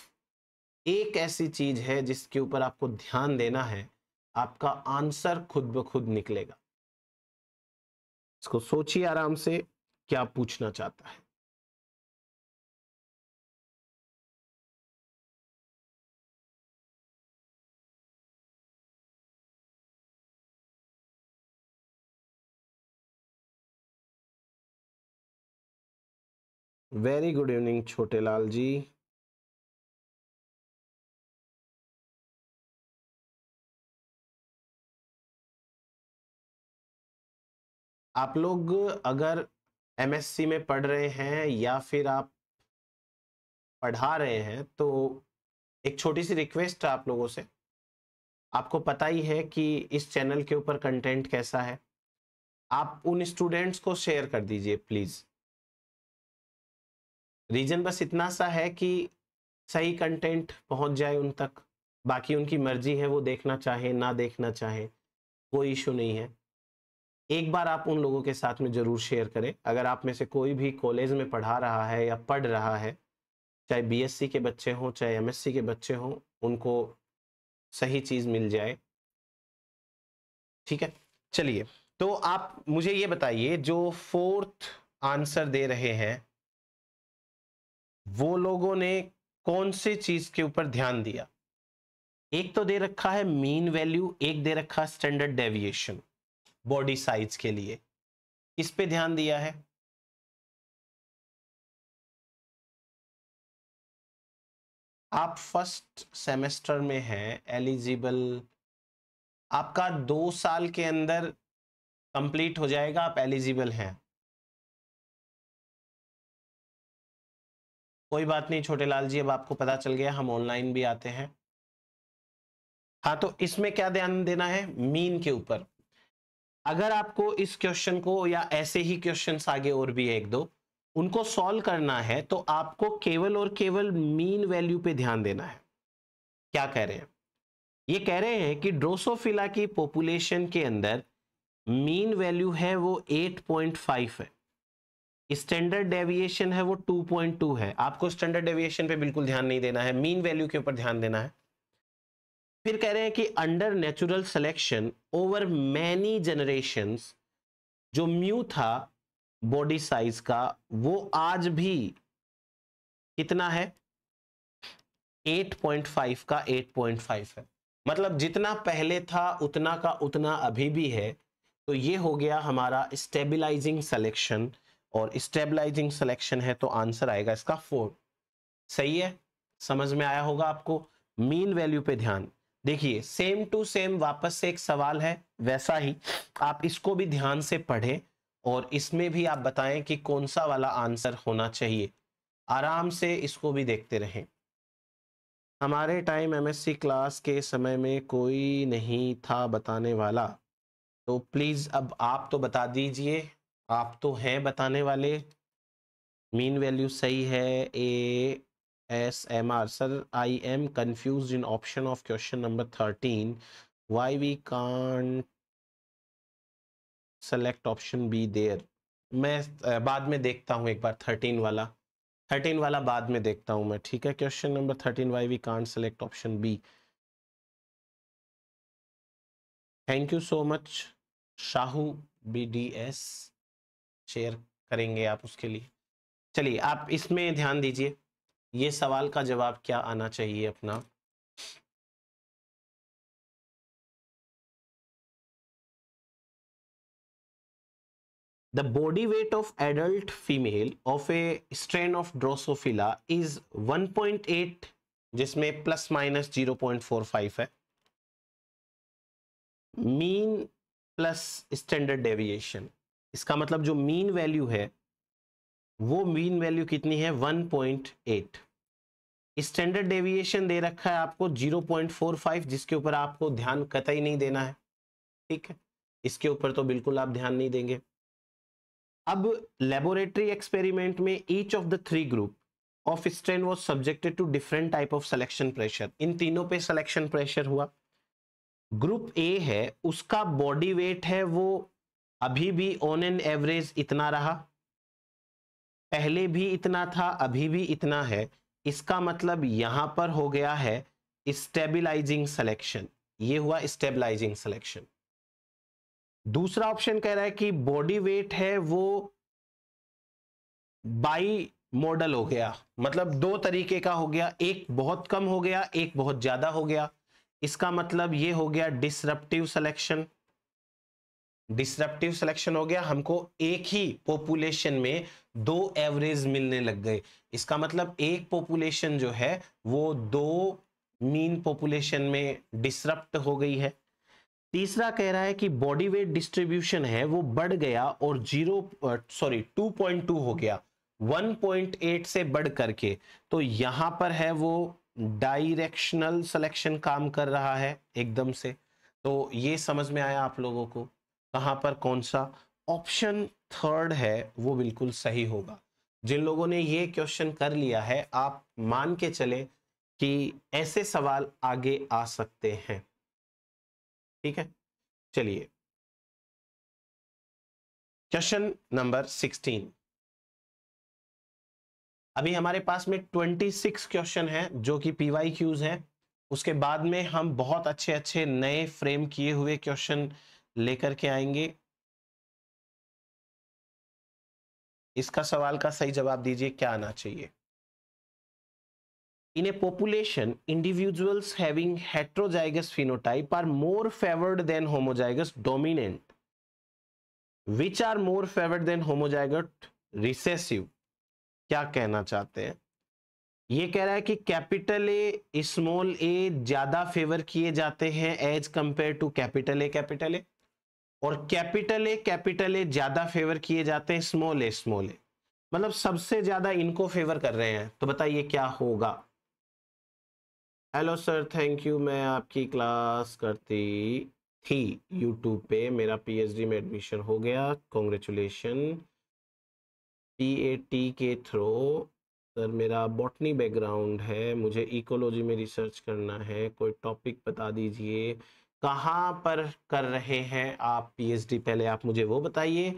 एक ऐसी चीज है जिसके ऊपर आपको ध्यान देना है आपका आंसर खुद ब खुद निकलेगा इसको सोचिए आराम से क्या पूछना चाहता है वेरी गुड इवनिंग छोटे लाल जी आप लोग अगर एमएससी में पढ़ रहे हैं या फिर आप पढ़ा रहे हैं तो एक छोटी सी रिक्वेस्ट है आप लोगों से आपको पता ही है कि इस चैनल के ऊपर कंटेंट कैसा है आप उन स्टूडेंट्स को शेयर कर दीजिए प्लीज़ रीजन बस इतना सा है कि सही कंटेंट पहुंच जाए उन तक बाकी उनकी मर्जी है वो देखना चाहे ना देखना चाहे कोई इशू नहीं है एक बार आप उन लोगों के साथ में ज़रूर शेयर करें अगर आप में से कोई भी कॉलेज में पढ़ा रहा है या पढ़ रहा है चाहे बीएससी के बच्चे हों चाहे एमएससी के बच्चे हों उनको सही चीज़ मिल जाए ठीक है चलिए तो आप मुझे ये बताइए जो फोर्थ आंसर दे रहे हैं वो लोगों ने कौन से चीज के ऊपर ध्यान दिया एक तो दे रखा है मीन वैल्यू एक दे रखा है स्टैंडर्ड डेविएशन बॉडी साइज के लिए इस पे ध्यान दिया है आप फर्स्ट सेमेस्टर में हैं एलिजिबल आपका दो साल के अंदर कंप्लीट हो जाएगा आप एलिजिबल हैं कोई बात नहीं छोटे लाल जी अब आपको पता चल गया हम ऑनलाइन भी आते हैं हाँ तो इसमें क्या ध्यान देना है मीन के ऊपर अगर आपको इस क्वेश्चन को या ऐसे ही क्वेश्चंस आगे और भी एक दो उनको सॉल्व करना है तो आपको केवल और केवल मीन वैल्यू पे ध्यान देना है क्या कह रहे हैं ये कह रहे हैं कि ड्रोसोफिला की पॉपुलेशन के अंदर मीन वैल्यू है वो 8.5 है स्टैंडर्ड डेविएशन है वो 2.2 है आपको स्टैंडर्ड डेविएशन पे बिल्कुल ध्यान नहीं देना है मीन वैल्यू के ऊपर ध्यान देना है फिर कह रहे हैं कि under natural selection over many generation जो म्यू था बॉडी साइज का वो आज भी कितना है 8.5 का 8.5 है मतलब जितना पहले था उतना का उतना अभी भी है तो ये हो गया हमारा स्टेबिलाईजिंग सिलेक्शन और स्टेबलाइजिंग सिलेक्शन है तो आंसर आएगा इसका फोर सही है समझ में आया होगा आपको मीन वैल्यू पे ध्यान देखिए सेम टू सेम वापस से एक सवाल है वैसा ही आप इसको भी ध्यान से पढ़ें और इसमें भी आप बताएं कि कौन सा वाला आंसर होना चाहिए आराम से इसको भी देखते रहें हमारे टाइम एमएससी क्लास के समय में कोई नहीं था बताने वाला तो प्लीज़ अब आप तो बता दीजिए आप तो हैं बताने वाले मीन वैल्यू सही है A S M R sir I am confuse in option of question number thirteen why we can select option B there मैं बाद में देखता हूँ एक बार थर्टीन वाला थर्टीन वाला बाद में देखता हूँ मैं ठीक है question number thirteen why we can select option B thank you so much Shahu B D S share करेंगे आप उसके लिए चलिए आप इसमें ध्यान दीजिए ये सवाल का जवाब क्या आना चाहिए अपना the body weight of adult female of a strain of Drosophila is 1.8 जिसमें प्लस माइनस 0.45 है मीन प्लस स्टैंडर्ड डेविएशन इसका मतलब जो मीन वैल्यू है वो मीन वैल्यू कितनी है 1.8 स्टैंडर्ड डेविएशन दे रखा है आपको 0.45 जिसके ऊपर आपको ध्यान कतई नहीं देना है ठीक है इसके ऊपर तो बिल्कुल आप ध्यान नहीं देंगे अब लेबोरेटरी एक्सपेरिमेंट में each of the three group of strain was subjected to different type of selection pressure इन तीनों पे सिलेक्शन प्रेशर हुआ ग्रुप ए है उसका बॉडी वेट है वो अभी भी ऑन एन एवरेज इतना रहा पहले भी इतना था अभी भी इतना है इसका मतलब यहाँ पर हो गया है स्टेबिलाइजिंग सिलेक्शन ये हुआ स्टेबलाइजिंग सिलेक्शन दूसरा ऑप्शन कह रहा है कि बॉडी वेट है वो बाई मॉडल हो गया मतलब दो तरीके का हो गया एक बहुत कम हो गया एक बहुत ज्यादा हो गया इसका मतलब ये हो गया डिसरप्टिव सिलेक्शन डिसरप्टिव सिलेक्शन हो गया हमको एक ही पॉपुलेशन में दो एवरेज मिलने लग गए इसका मतलब एक पॉपुलेशन जो है वो दो मीन पॉपुलेशन में डिसरप्ट हो गई है तीसरा कह रहा है कि बॉडी वेट डिस्ट्रीब्यूशन है वो बढ़ गया और zero sorry two point two हो गया वन पॉइंट एट से बढ़ करके तो यहां पर है वो डायरेक्शनल सिलेक्शन काम कर रहा है एकदम से तो ये समझ में आया आप लोगों को कहाँ पर कौन सा ऑप्शन थर्ड है वो बिल्कुल सही होगा जिन लोगों ने ये क्वेश्चन कर लिया है आप मान के चले कि ऐसे सवाल आगे आ सकते हैं ठीक है चलिए क्वेश्चन नंबर सिक्सटीन अभी हमारे पास में ट्वेंटी सिक्स क्वेश्चन है जो कि पीवाई क्यूज है उसके बाद में हम बहुत अच्छे अच्छे नए फ्रेम किए हुए क्वेश्चन लेकर के आएंगे इसका सवाल का सही जवाब दीजिए क्या आना चाहिए in a population individuals having heterozygous phenotype are more favoured than homozygous dominant which are more favoured than homozygote recessive क्या कहना चाहते हैं ये कह रहा है कि कैपिटल ए स्मॉल ए ज्यादा फेवर किए जाते हैं as compared to capital A capital A और कैपिटल ए कैपिटल ए ज्यादा फेवर किए जाते हैं स्मॉल ए स्मॉल ए मतलब सबसे ज्यादा इनको फेवर कर रहे हैं तो बताइए क्या होगा हेलो सर थैंक यू मैं आपकी क्लास करती थी यूट्यूब पे मेरा पीएचडी में एडमिशन हो गया कॉन्ग्रेचुलेशन टी ए टी के थ्रू सर मेरा बॉटनी बैकग्राउंड है मुझे इकोलॉजी में रिसर्च करना है कोई टॉपिक बता दीजिए कहाँ पर कर रहे हैं आप पीएचडी पहले आप मुझे वो बताइए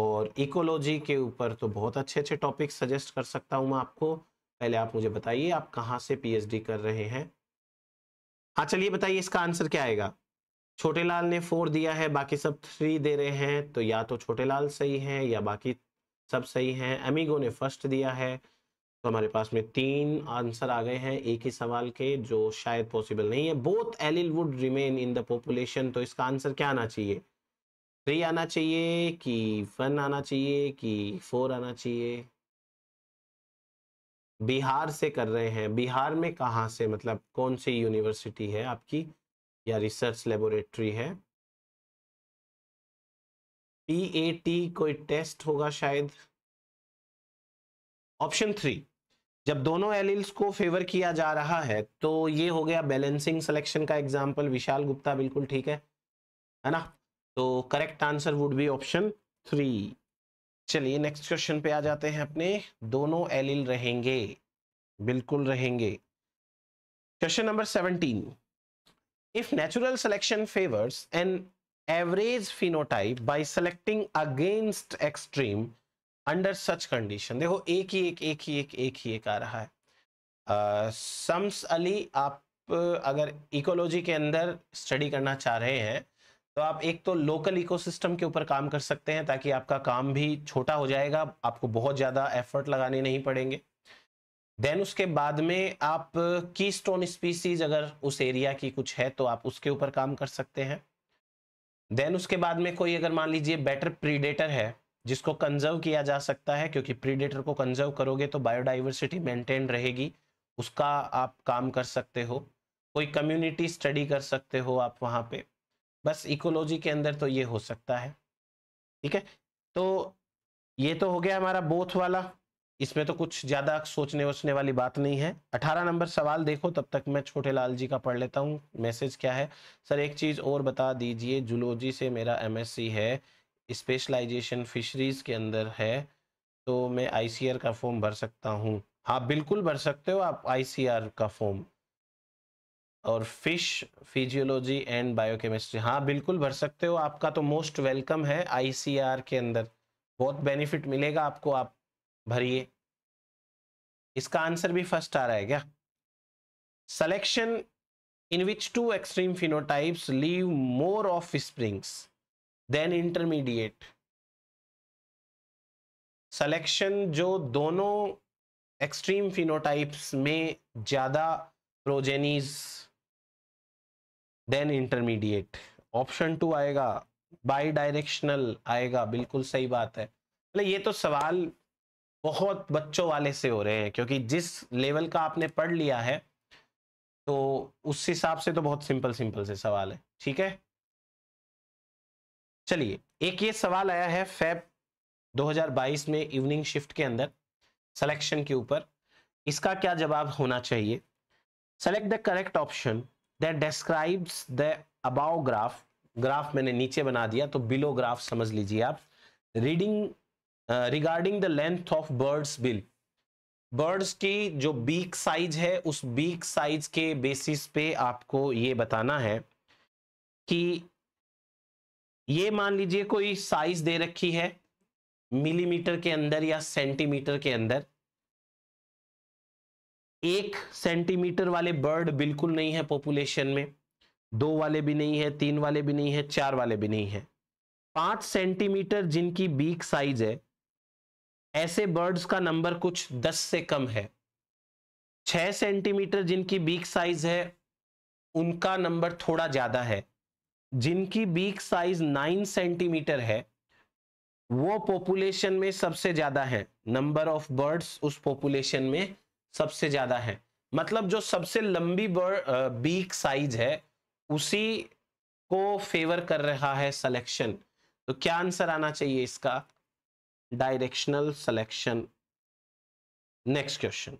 और इकोलॉजी के ऊपर तो बहुत अच्छे अच्छे टॉपिक सजेस्ट कर सकता हूँ मैं आपको पहले आप मुझे बताइए आप कहाँ से पीएचडी कर रहे हैं हाँ चलिए बताइए इसका आंसर क्या आएगा छोटे लाल ने फोर दिया है बाकी सब थ्री दे रहे हैं तो या तो छोटे लाल सही है या बाकी सब सही हैं अमीगो ने फर्स्ट दिया है तो हमारे पास में तीन आंसर आ गए हैं एक ही सवाल के जो शायद पॉसिबल नहीं है both allele would remain in the population तो इसका आंसर क्या आना चाहिए थ्री आना चाहिए कि वन आना चाहिए कि फोर आना चाहिए बिहार से कर रहे हैं बिहार में कहाँ से मतलब कौन सी यूनिवर्सिटी है आपकी या रिसर्च लेबोरेटरी है पी ए टी कोई टेस्ट होगा शायद ऑप्शन थ्री जब दोनों एलिल्स को फेवर किया जा रहा है तो ये हो गया बैलेंसिंग सिलेक्शन का एग्जाम्पल विशाल गुप्ता बिल्कुल ठीक है है ना तो correct answer would be option three चलिए नेक्स्ट क्वेश्चन पे आ जाते हैं अपने दोनों एलिल रहेंगे बिल्कुल रहेंगे question number seventeen if natural selection favours an average phenotype by selecting against extreme under such condition देखो एक ही एक एक ही एक एक ही एक आ रहा है सम्स अली आप अगर इकोलॉजी के अंदर स्टडी करना चाह रहे हैं तो आप एक तो लोकल इकोसिस्टम के ऊपर काम कर सकते हैं ताकि आपका काम भी छोटा हो जाएगा आपको बहुत ज़्यादा एफर्ट लगाने नहीं पड़ेंगे देन उसके बाद में आप की स्टोन स्पीसीज अगर उस एरिया की कुछ है तो आप उसके ऊपर काम कर सकते हैं देन उसके बाद में कोई अगर मान लीजिए बेटर प्रीडेटर है जिसको कंजर्व किया जा सकता है क्योंकि प्रीडेटर को कंजर्व करोगे तो बायोडाइवर्सिटी मेंटेन रहेगी उसका आप काम कर सकते हो कोई कम्युनिटी स्टडी कर सकते हो आप वहाँ पे बस इकोलॉजी के अंदर तो ये हो सकता है ठीक है तो ये तो हो गया हमारा बोथ वाला इसमें तो कुछ ज़्यादा सोचने वोचने वाली बात नहीं है अठारह नंबर सवाल देखो तब तक मैं छोटे लाल जी का पढ़ लेता हूँ मैसेज क्या है सर एक चीज़ और बता दीजिए जुलोजी से मेरा एमएससी है स्पेशलाइजेशन फिशरीज़ के अंदर है तो मैं आई का फॉर्म भर सकता हूँ आप बिल्कुल भर सकते हो आप आई का फॉर्म और फिश फिजियोलॉजी एंड बायोकेमिस्ट्री हाँ बिल्कुल भर सकते हो आपका तो मोस्ट वेलकम है आई के अंदर बहुत बेनिफिट मिलेगा आपको आप भरिए इसका आंसर भी फर्स्ट आ रहा है क्या selection in which two extreme phenotypes leave more offsprings than intermediate selection जो दोनों एक्सट्रीम फिनोटाइप्स में ज़्यादा progenies than intermediate option two आएगा बाई डायरेक्शनल आएगा बिल्कुल सही बात है मतलब ये तो सवाल बहुत बच्चों वाले से हो रहे हैं क्योंकि जिस लेवल का आपने पढ़ लिया है तो उस हिसाब से तो बहुत सिंपल सिंपल से सवाल है ठीक है चलिए एक ये सवाल आया है फैब 2022 में इवनिंग शिफ्ट के अंदर सिलेक्शन के ऊपर इसका क्या जवाब होना चाहिए select the correct option that describes the above graph graph मैंने नीचे बना दिया तो बिलो ग्राफ समझ लीजिए आप reading regarding the length of birds bill birds की जो बीक साइज है उस बीक साइज के बेसिस पे आपको ये बताना है कि ये मान लीजिए कोई साइज दे रखी है मिलीमीटर के अंदर या सेंटीमीटर के अंदर एक सेंटीमीटर वाले बर्ड बिल्कुल नहीं है पॉपुलेशन में दो वाले भी नहीं है तीन वाले भी नहीं है चार वाले भी नहीं है पांच सेंटीमीटर जिनकी बीक साइज है ऐसे बर्ड्स का नंबर कुछ दस से कम है छह सेंटीमीटर जिनकी बीक साइज है उनका नंबर थोड़ा ज्यादा है जिनकी बीक साइज नाइन सेंटीमीटर है वो पॉपुलेशन में सबसे ज्यादा है नंबर ऑफ बर्ड्स उस पॉपुलेशन में सबसे ज्यादा है मतलब जो सबसे लंबी बर्ड बीक साइज है उसी को फेवर कर रहा है सिलेक्शन तो क्या आंसर आना चाहिए इसका डायरेक्शनल सिलेक्शन नेक्स्ट क्वेश्चन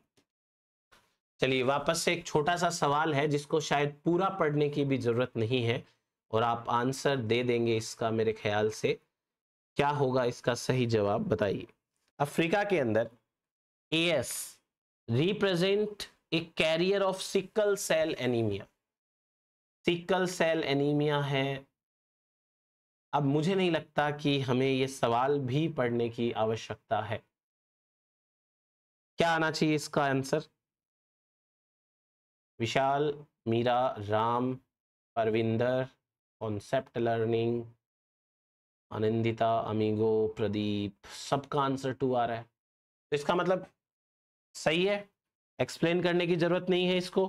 चलिए वापस से एक छोटा सा सवाल है जिसको शायद पूरा पढ़ने की भी जरूरत नहीं है और आप आंसर दे देंगे इसका मेरे ख्याल से क्या होगा इसका सही जवाब बताइए अफ्रीका के अंदर A S represent a carrier of sickle cell anaemia sickle cell anaemia है अब मुझे नहीं लगता कि हमें ये सवाल भी पढ़ने की आवश्यकता है क्या आना चाहिए इसका answer Vishal Meera Ram Parvinder concept learning Anindita Amigo Pradeep सबका आंसर टू आ रहा है तो इसका मतलब सही है एक्सप्लेन करने की जरूरत नहीं है इसको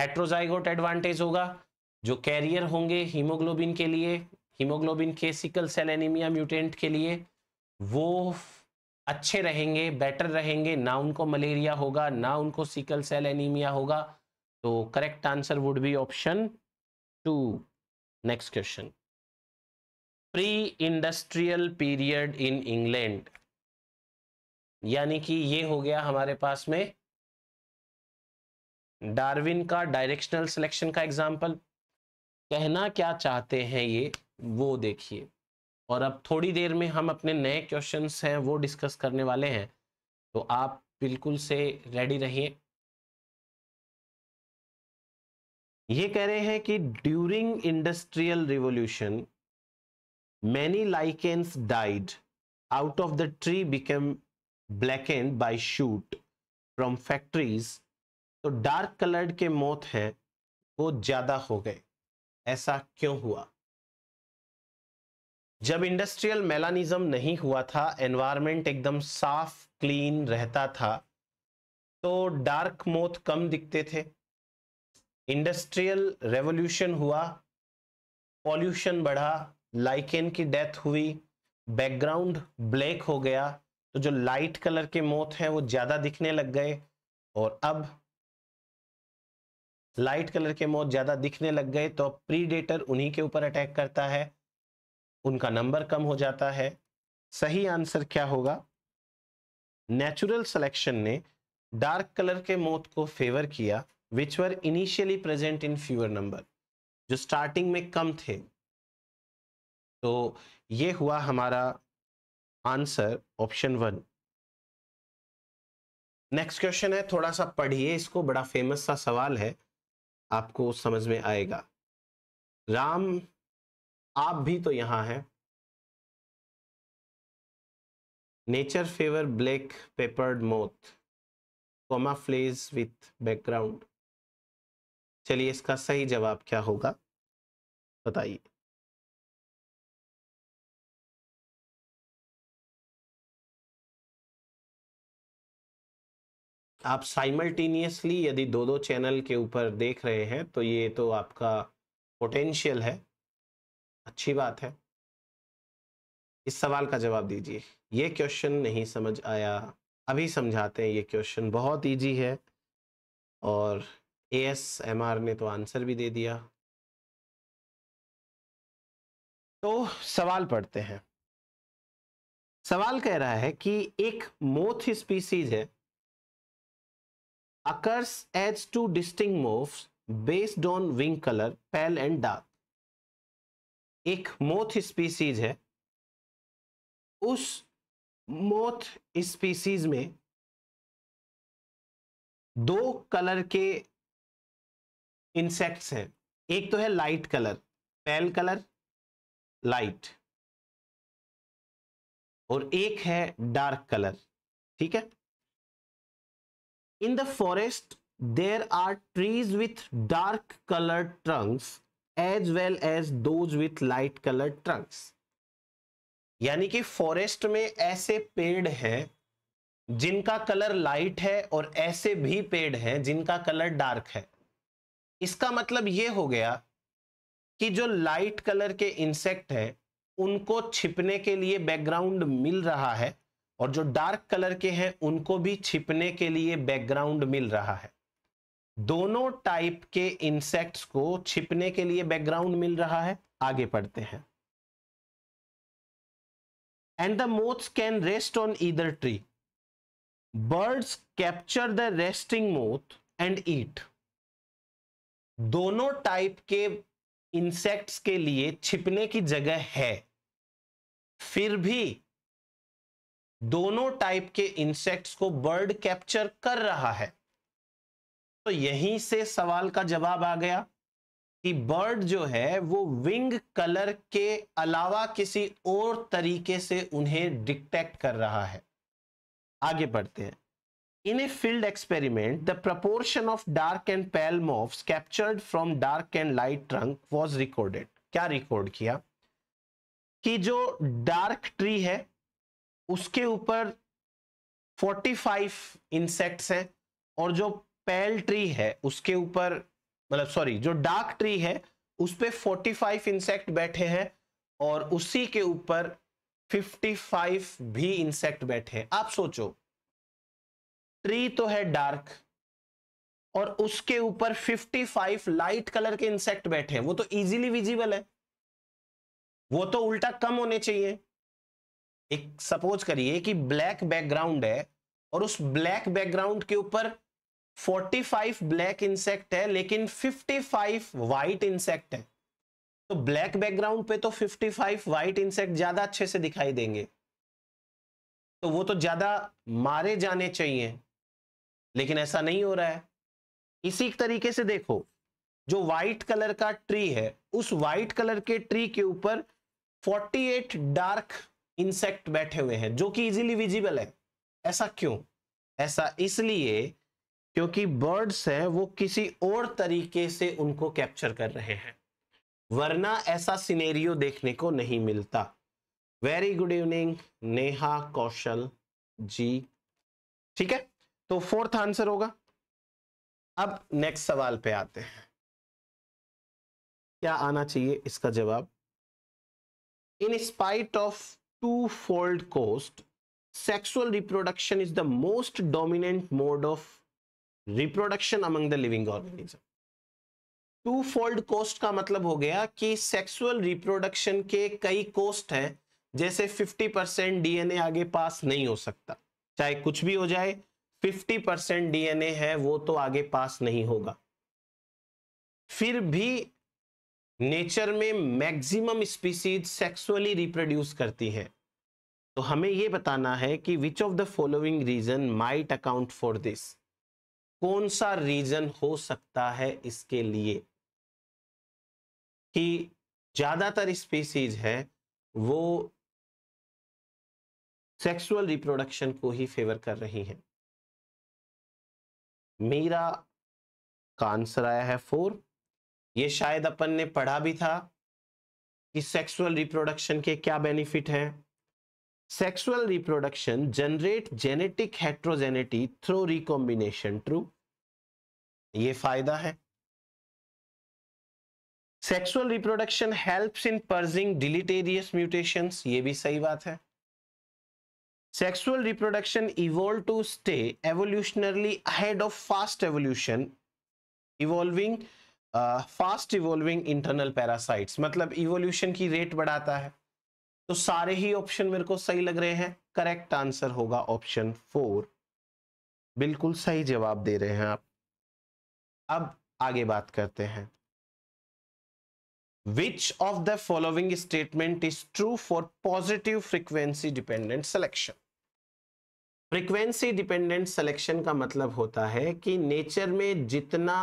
हेट्रोजाइगोट एडवांटेज होगा जो कैरियर होंगे हीमोग्लोबिन के लिए हीमोग्लोबिन के सिकल सेल एनीमिया म्यूटेंट के लिए वो अच्छे रहेंगे बेटर रहेंगे ना उनको मलेरिया होगा ना उनको सिकल सेल एनीमिया होगा तो correct answer would be option two next question pre-industrial period in England यानी कि ये हो गया हमारे पास में डार्विन का डायरेक्शनल सिलेक्शन का एग्जाम्पल कहना क्या चाहते हैं ये वो देखिए और अब थोड़ी देर में हम अपने नए क्वेश्चंस हैं वो डिस्कस करने वाले हैं तो आप बिल्कुल से रेडी रहिए ये कह रहे हैं कि during industrial revolution many lichens died out of the tree become black and by soot from factories तो डार्क कलर्ड के मौत है वो ज्यादा हो गए ऐसा क्यों हुआ जब इंडस्ट्रियल मेलानिज्म नहीं हुआ था एनवायरनमेंट एकदम साफ क्लीन रहता था तो डार्क मोथ कम दिखते थे इंडस्ट्रियल रेवोल्यूशन हुआ पॉल्यूशन बढ़ा लाइकेन की डेथ हुई बैकग्राउंड ब्लैक हो गया तो जो लाइट कलर के मौत हैं वो ज़्यादा दिखने लग गए और अब लाइट कलर के मौत ज़्यादा दिखने लग गए तो अब प्रीडेटर उन्हीं के ऊपर अटैक करता है उनका नंबर कम हो जाता है सही आंसर क्या होगा नेचुरल सिलेक्शन ने डार्क कलर के मौत को फेवर किया which were initially present in fewer number जो स्टार्टिंग में कम थे तो ये हुआ हमारा answer option one next question है थोड़ा सा पढ़िए इसको बड़ा फेमस सा सवाल है आपको समझ में आएगा राम आप भी तो यहां हैं nature favour black peppered moth camouflage with background चलिए इसका सही जवाब क्या होगा बताइए आप साइमल्टेनियसली यदि दो दो चैनल के ऊपर देख रहे हैं तो ये तो आपका पोटेंशियल है अच्छी बात है इस सवाल का जवाब दीजिए ये क्वेश्चन नहीं समझ आया अभी समझाते हैं ये क्वेश्चन बहुत इजी है और ए एस एम आर ने तो आंसर भी दे दिया तो सवाल पढ़ते हैं सवाल कह रहा है कि एक मोथ स्पीसीज है occurs as two distinct morphs based on wing colour pale and dark एक मोथ स्पीसीज है उस मोथ स्पीसीज में दो कलर के इंसेक्ट्स हैं एक तो है light colour pale colour light और एक है डार्क कलर ठीक है in the forest there are trees with dark colour trunks as well as those with light colour trunks यानी कि फॉरेस्ट में ऐसे पेड़ हैं जिनका कलर लाइट है और ऐसे भी पेड़ हैं जिनका कलर डार्क है इसका मतलब ये हो गया कि जो लाइट कलर के इंसेक्ट है उनको छिपने के लिए बैकग्राउंड मिल रहा है और जो डार्क कलर के हैं उनको भी छिपने के लिए बैकग्राउंड मिल रहा है दोनों टाइप के इंसेक्ट्स को छिपने के लिए बैकग्राउंड मिल रहा है आगे पढ़ते हैं and the moths can rest on either tree birds capture the resting moth and eat दोनों टाइप के इंसेक्ट्स के लिए छिपने की जगह है फिर भी दोनों टाइप के इंसेक्ट्स को बर्ड कैप्चर कर रहा है तो यहीं से सवाल का जवाब आ गया कि बर्ड जो है वो विंग कलर के अलावा किसी और तरीके से उन्हें डिटेक्ट कर रहा है आगे बढ़ते हैं In a field experiment, the proportion of dark and pale moths captured from dark and light trunk was recorded. क्या रिकॉर्ड किया कि जो डार्क ट्री है उसके ऊपर 45 इंसेक्ट्स हैं और जो पेल ट्री है उसके ऊपर मतलब सॉरी जो डार्क ट्री है उस पर 45 इंसेक्ट बैठे हैं और उसी के ऊपर 55 भी इंसेक्ट बैठे हैं आप सोचो ट्री तो है डार्क और उसके ऊपर 55 लाइट कलर के इंसेक्ट बैठे हैं वो तो इजीली विजिबल है वो तो उल्टा कम होने चाहिए एक सपोज करिए कि ब्लैक बैकग्राउंड है और उस ब्लैक बैकग्राउंड के ऊपर 45 ब्लैक इंसेक्ट है लेकिन 55 व्हाइट इंसेक्ट है तो ब्लैक बैकग्राउंड पे तो 55 व्हाइट इंसेक्ट ज्यादा अच्छे से दिखाई देंगे तो वो तो ज्यादा मारे जाने चाहिए लेकिन ऐसा नहीं हो रहा है इसी तरीके से देखो जो व्हाइट कलर का ट्री है उस व्हाइट कलर के ट्री के ऊपर 48 डार्क इंसेक्ट बैठे हुए हैं जो कि इजीली विजिबल है ऐसा क्यों ऐसा इसलिए क्योंकि बर्ड्स है वो किसी और तरीके से उनको कैप्चर कर रहे हैं वरना ऐसा सिनेरियो देखने को नहीं मिलता very good evening Neha Kaushal ji ठीक है तो फोर्थ आंसर होगा अब नेक्स्ट सवाल पे आते हैं क्या आना चाहिए इसका जवाब in spite of twofold cost sexual reproduction is the most dominant mode of reproduction among the living organism twofold cost का मतलब हो गया कि सेक्सुअल रिप्रोडक्शन के कई कोस्ट हैं जैसे 50 परसेंट डीएनए आगे पास नहीं हो सकता चाहे कुछ भी हो जाए फिफ्टी परसेंट डीएनए है वो तो आगे पास नहीं होगा फिर भी नेचर में मैक्सिमम स्पीसीज सेक्सुअली रिप्रोड्यूस करती हैं तो हमें ये बताना है कि which of the following reason might account for this कौन सा रीजन हो सकता है इसके लिए कि ज्यादातर स्पीसीज है वो सेक्सुअल रिप्रोडक्शन को ही फेवर कर रही हैं मेरा का आंसर आया है फोर ये शायद अपन ने पढ़ा भी था कि सेक्सुअल रिप्रोडक्शन के क्या बेनिफिट हैं sexual reproduction generate genetic heterogeneity through recombination true ये फायदा है sexual reproduction helps in purging deleterious mutations ये भी सही बात है sexual reproduction evolve to stay evolutionarily ahead of fast evolution evolving fast evolving internal parasites मतलब इवोल्यूशन की रेट बढ़ाता है तो सारे ही ऑप्शन मेरे को सही लग रहे हैं करेक्ट आंसर होगा ऑप्शन फोर बिल्कुल सही जवाब दे रहे हैं आप अब आगे बात करते हैं which of the following statement is true for positive frequency dependent selection frequency dependent selection का मतलब होता है कि नेचर में जितना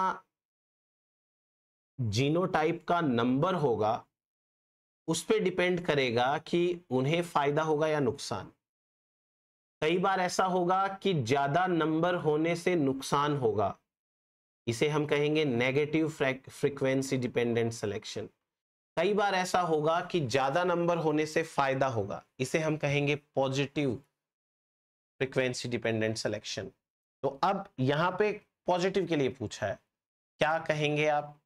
जीनोटाइप का नंबर होगा उस पर डिपेंड करेगा कि उन्हें फायदा होगा या नुकसान कई बार ऐसा होगा कि ज्यादा नंबर होने से नुकसान होगा इसे हम कहेंगे नेगेटिव फ्रीक्वेंसी डिपेंडेंट सिलेक्शन कई बार ऐसा होगा कि ज्यादा नंबर होने से फायदा होगा इसे हम कहेंगे पॉजिटिव फ्रिक्वेंसी डिपेंडेंट सिलेक्शन तो अब यहां पे पॉजिटिव के लिए पूछा है क्या कहेंगे आप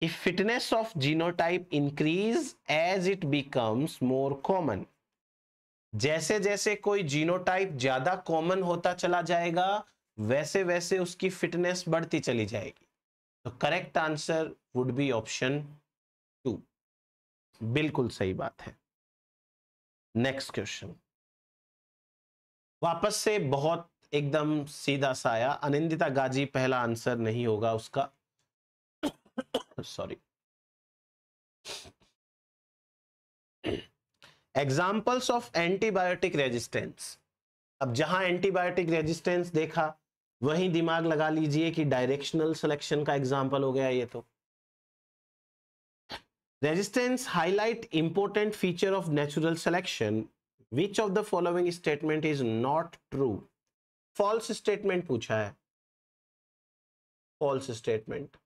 कि fitness of genotype increase as it becomes more common जैसे जैसे कोई जीनोटाइप ज्यादा कॉमन होता चला जाएगा वैसे वैसे उसकी फिटनेस बढ़ती चली जाएगी तो correct answer would be option two बिल्कुल सही बात है नेक्स्ट क्वेश्चन वापस से बहुत एकदम सीधा सा आया अनिंदिता गाजी पहला आंसर नहीं होगा उसका sorry examples of antibiotic resistance अब जहां एंटीबायोटिक रेजिस्टेंस देखा वहीं दिमाग लगा लीजिए कि डायरेक्शनल सिलेक्शन का एग्जाम्पल हो गया ये तो resistance highlight important feature of natural selection which of the following statement is not true false statement पूछा है फॉल्स स्टेटमेंट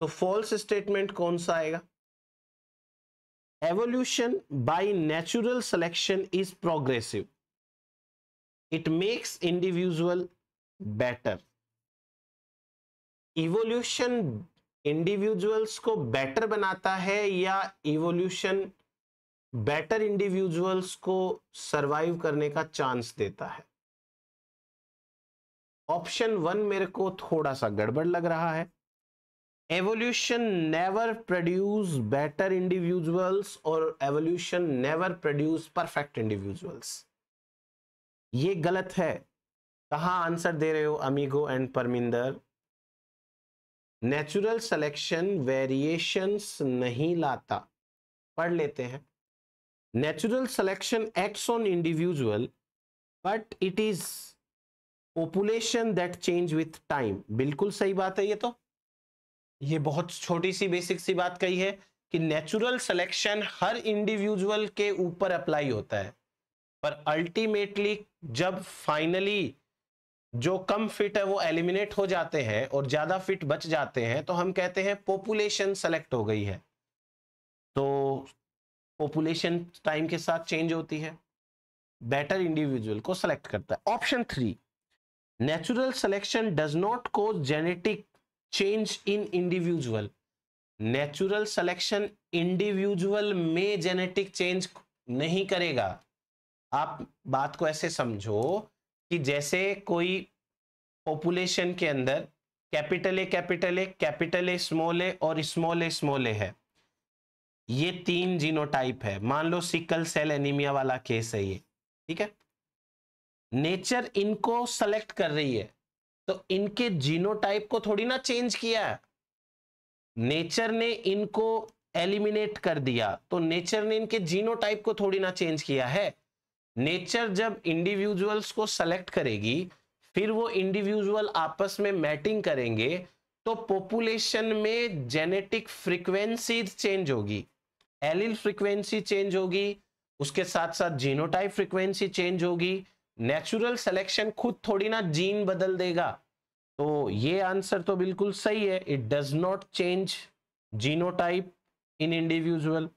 तो फॉल्स स्टेटमेंट कौन सा आएगा evolution by natural selection is progressive it makes individual better evolution individuals को better बनाता है या इवोल्यूशन बेटर इंडिविजुअल्स को सरवाइव करने का चांस देता है ऑप्शन वन मेरे को थोड़ा सा गड़बड़ लग रहा है evolution never produce better individuals और evolution never produce perfect individuals ये गलत है कहा आंसर दे रहे हो amigo and Parminder natural selection variations नहीं लाता पढ़ लेते हैं natural selection acts on individual but it is population that change with time bilkul sahi baat hai ye to ye bahut choti si basic si baat kahi hai ki natural selection har individual ke upar apply hota hai पर ultimately जब finally जो कम fit है वो eliminate हो जाते हैं और ज्यादा फिट बच जाते हैं तो हम कहते हैं पॉपुलेशन सेलेक्ट हो गई है तो पॉपुलेशन टाइम के साथ चेंज होती है बेटर इंडिविजुअल को सेलेक्ट करता है option three natural selection does not cause genetic change in individual natural selection individual में जेनेटिक चेंज नहीं करेगा आप बात को ऐसे समझो कि जैसे कोई पॉपुलेशन के अंदर capital A capital A capital A small a और स्मॉल ए स्मॉल ए है ये तीन जीनोटाइप है मान लो सिकल सेल एनीमिया वाला केस है ये ठीक है नेचर इनको सेलेक्ट कर रही है तो इनके जीनोटाइप को थोड़ी ना चेंज किया है नेचर ने इनको एलिमिनेट कर दिया तो नेचर ने इनके जीनोटाइप को थोड़ी ना चेंज किया है नेचर जब इंडिविजुअल्स को सेलेक्ट करेगी फिर वो इंडिविजुअल आपस में मैटिंग करेंगे तो पॉपुलेशन में जेनेटिक फ्रीक्वेंसीज चेंज होगी एलिल फ्रीक्वेंसी चेंज होगी उसके साथ साथ जीनोटाइप फ्रीक्वेंसी चेंज होगी नेचुरल सिलेक्शन खुद थोड़ी ना जीन बदल देगा तो ये आंसर तो बिल्कुल सही है it does not change genotype in individual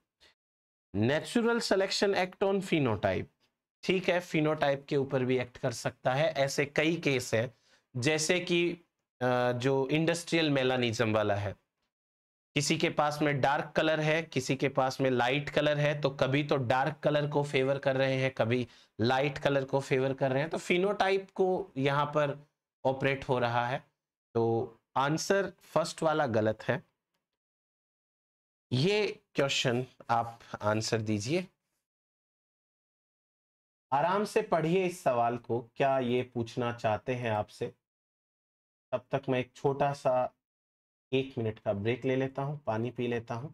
natural selection act on phenotype ठीक है फिनोटाइप के ऊपर भी एक्ट कर सकता है ऐसे कई केस हैं जैसे कि जो इंडस्ट्रियल मेलानिज्म वाला है किसी के पास में डार्क कलर है किसी के पास में लाइट कलर है तो कभी तो डार्क कलर को फेवर कर रहे हैं कभी लाइट कलर को फेवर कर रहे हैं तो फिनोटाइप को यहाँ पर ऑपरेट हो रहा है तो आंसर फर्स्ट वाला गलत है ये क्वेश्चन आप आंसर दीजिए आराम से पढ़िए इस सवाल को क्या ये पूछना चाहते हैं आपसे तब तक मैं एक छोटा सा एक मिनट का ब्रेक ले लेता हूँ पानी पी लेता हूँ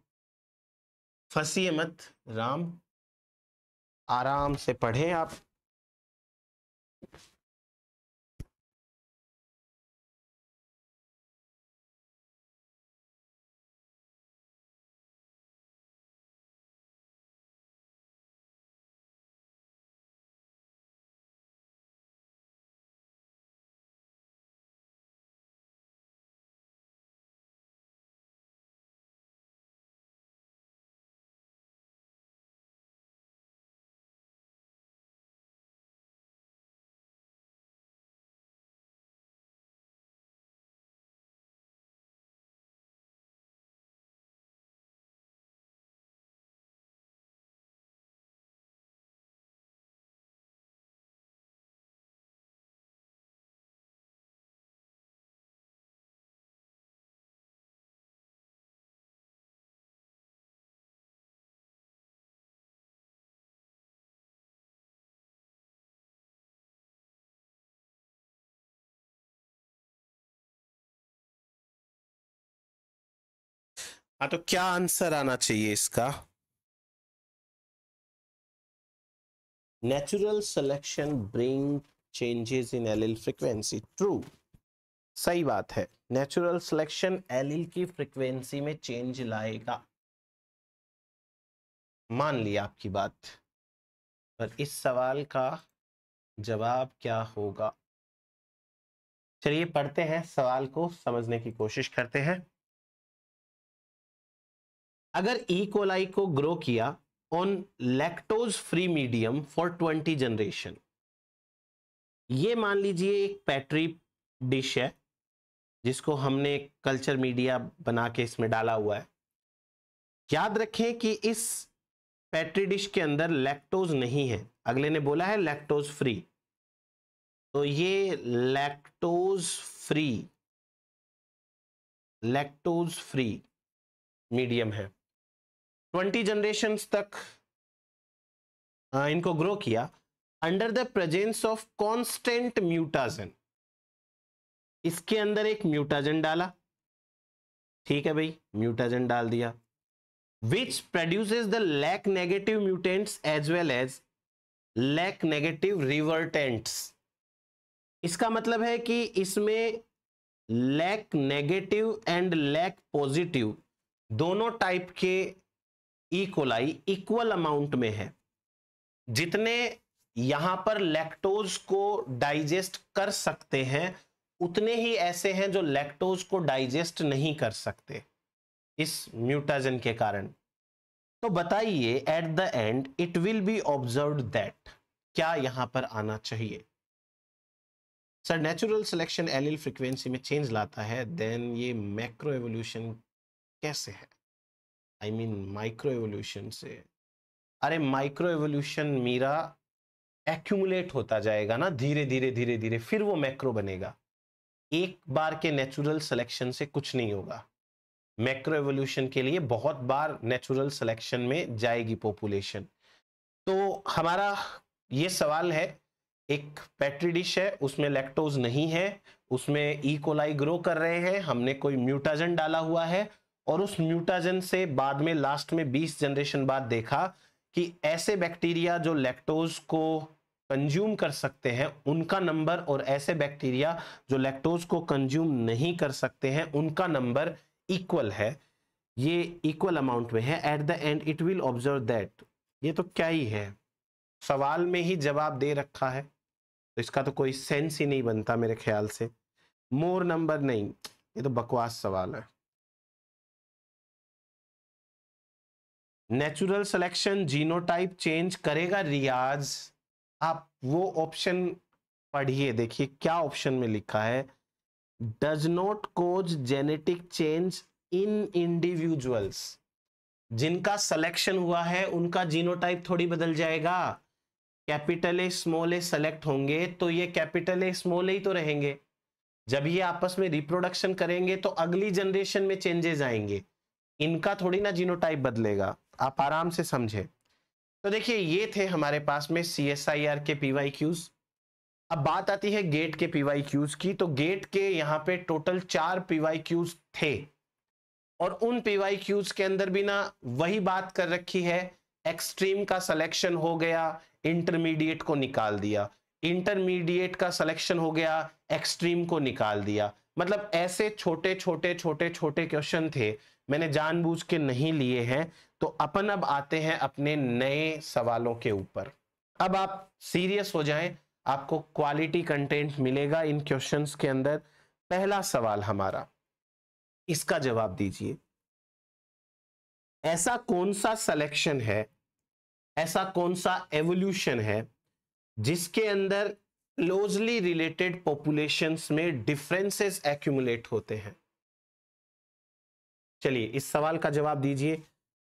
फसी मत राम आराम से पढ़ें आप हाँ तो क्या आंसर आना चाहिए इसका natural selection bring changes in allele frequency true सही बात है नेचुरल सिलेक्शन एलिल की फ्रीक्वेंसी में चेंज लाएगा मान ली आपकी बात पर इस सवाल का जवाब क्या होगा चलिए पढ़ते हैं सवाल को समझने की कोशिश करते हैं अगर ई e. कोलाई को ग्रो किया on lactose free medium for twenty generation ये मान लीजिए एक पैट्री डिश है जिसको हमने कल्चर मीडिया बना के इसमें डाला हुआ है याद रखें कि इस पैट्री डिश के अंदर लैक्टोज नहीं है अगले ने बोला है लैक्टोज फ्री तो ये lactose free lactose free medium है ट्वेंटी जनरेशन तक इनको ग्रो किया under the presence of constant mutagen इसके अंदर एक म्यूटाजन डाला ठीक है भाई म्यूटाजन डाल दिया which produce the lac negative mutants as well as lac negative revertants इसका मतलब है कि इसमें lac negative and lac positive दोनों टाइप के इकोलाई इक्वल अमाउंट में है जितने यहां पर लैक्टोज को डाइजेस्ट कर सकते हैं उतने ही ऐसे हैं जो लैक्टोज को डाइजेस्ट नहीं कर सकते इस म्यूटाजन के कारण तो बताइए at the end it will be observe that क्या यहां पर आना चाहिए sir natural selection allele frequency में चेंज लाता है देन ये मैक्रो एवोल्यूशन कैसे है आई मीन माइक्रो एवोल्यूशन से अरे माइक्रो एवोल्यूशन मेरा एक्यूमुलेट होता जाएगा ना धीरे धीरे धीरे धीरे फिर वो मैक्रो बनेगा एक बार के नेचुरल सिलेक्शन से कुछ नहीं होगा मैक्रो एवोल्यूशन के लिए बहुत बार नेचुरल सिलेक्शन में जाएगी पॉपुलेशन तो हमारा ये सवाल है एक पेट्री डिश है उसमें लैक्टोज नहीं है उसमें ई कोलाई ग्रो कर रहे हैं हमने कोई म्यूटाजन डाला हुआ है और उस म्यूटाजन से बाद में लास्ट में 20 जनरेशन बाद देखा कि ऐसे बैक्टीरिया जो लैक्टोज को कंज्यूम कर सकते हैं उनका नंबर और ऐसे बैक्टीरिया जो लैक्टोज को कंज्यूम नहीं कर सकते हैं उनका नंबर इक्वल है ये इक्वल अमाउंट में है at the end it will observe that ये तो क्या ही है सवाल में ही जवाब दे रखा है तो इसका तो कोई सेंस ही नहीं बनता मेरे ख्याल से मोर नंबर नहीं ये तो बकवास सवाल है नेचुरल सिलेक्शन जीनोटाइप चेंज करेगा रियाज आप वो ऑप्शन पढ़िए देखिए क्या ऑप्शन में लिखा है does not cause genetic change in individuals जिनका सिलेक्शन हुआ है उनका जीनोटाइप थोड़ी बदल जाएगा capital A small a select होंगे तो ये कैपिटल ए स्मॉल ही तो रहेंगे जब ये आपस में रिप्रोडक्शन करेंगे तो अगली जनरेशन में चेंजेस आएंगे इनका थोड़ी ना जीनोटाइप बदलेगा आप आराम से समझे तो देखिए ये थे हमारे पास में सी एस आई आर के पी वाई क्यूज अब बात आती है गेट के पी वाई क्यूज की तो गेट के यहाँ पे टोटल चार पी वाई क्यूज थे और उन पी वाई क्यूज के अंदर भी ना वही बात कर रखी है एक्सट्रीम का सिलेक्शन हो गया इंटरमीडिएट को निकाल दिया इंटरमीडिएट का सिलेक्शन हो गया एक्सट्रीम को निकाल दिया मतलब ऐसे छोटे छोटे छोटे छोटे क्वेश्चन थे मैंने जानबूझ के नहीं लिए हैं तो अपन अब आते हैं अपने नए सवालों के ऊपर अब आप सीरियस हो जाएं आपको क्वालिटी कंटेंट मिलेगा इन क्वेश्चंस के अंदर पहला सवाल हमारा इसका जवाब दीजिए ऐसा कौन सा सिलेक्शन है ऐसा कौन सा एवोल्यूशन है जिसके अंदर क्लोजली रिलेटेड पॉपुलेशंस में डिफरेंसेस एक्यूमुलेट होते हैं चलिए इस सवाल का जवाब दीजिए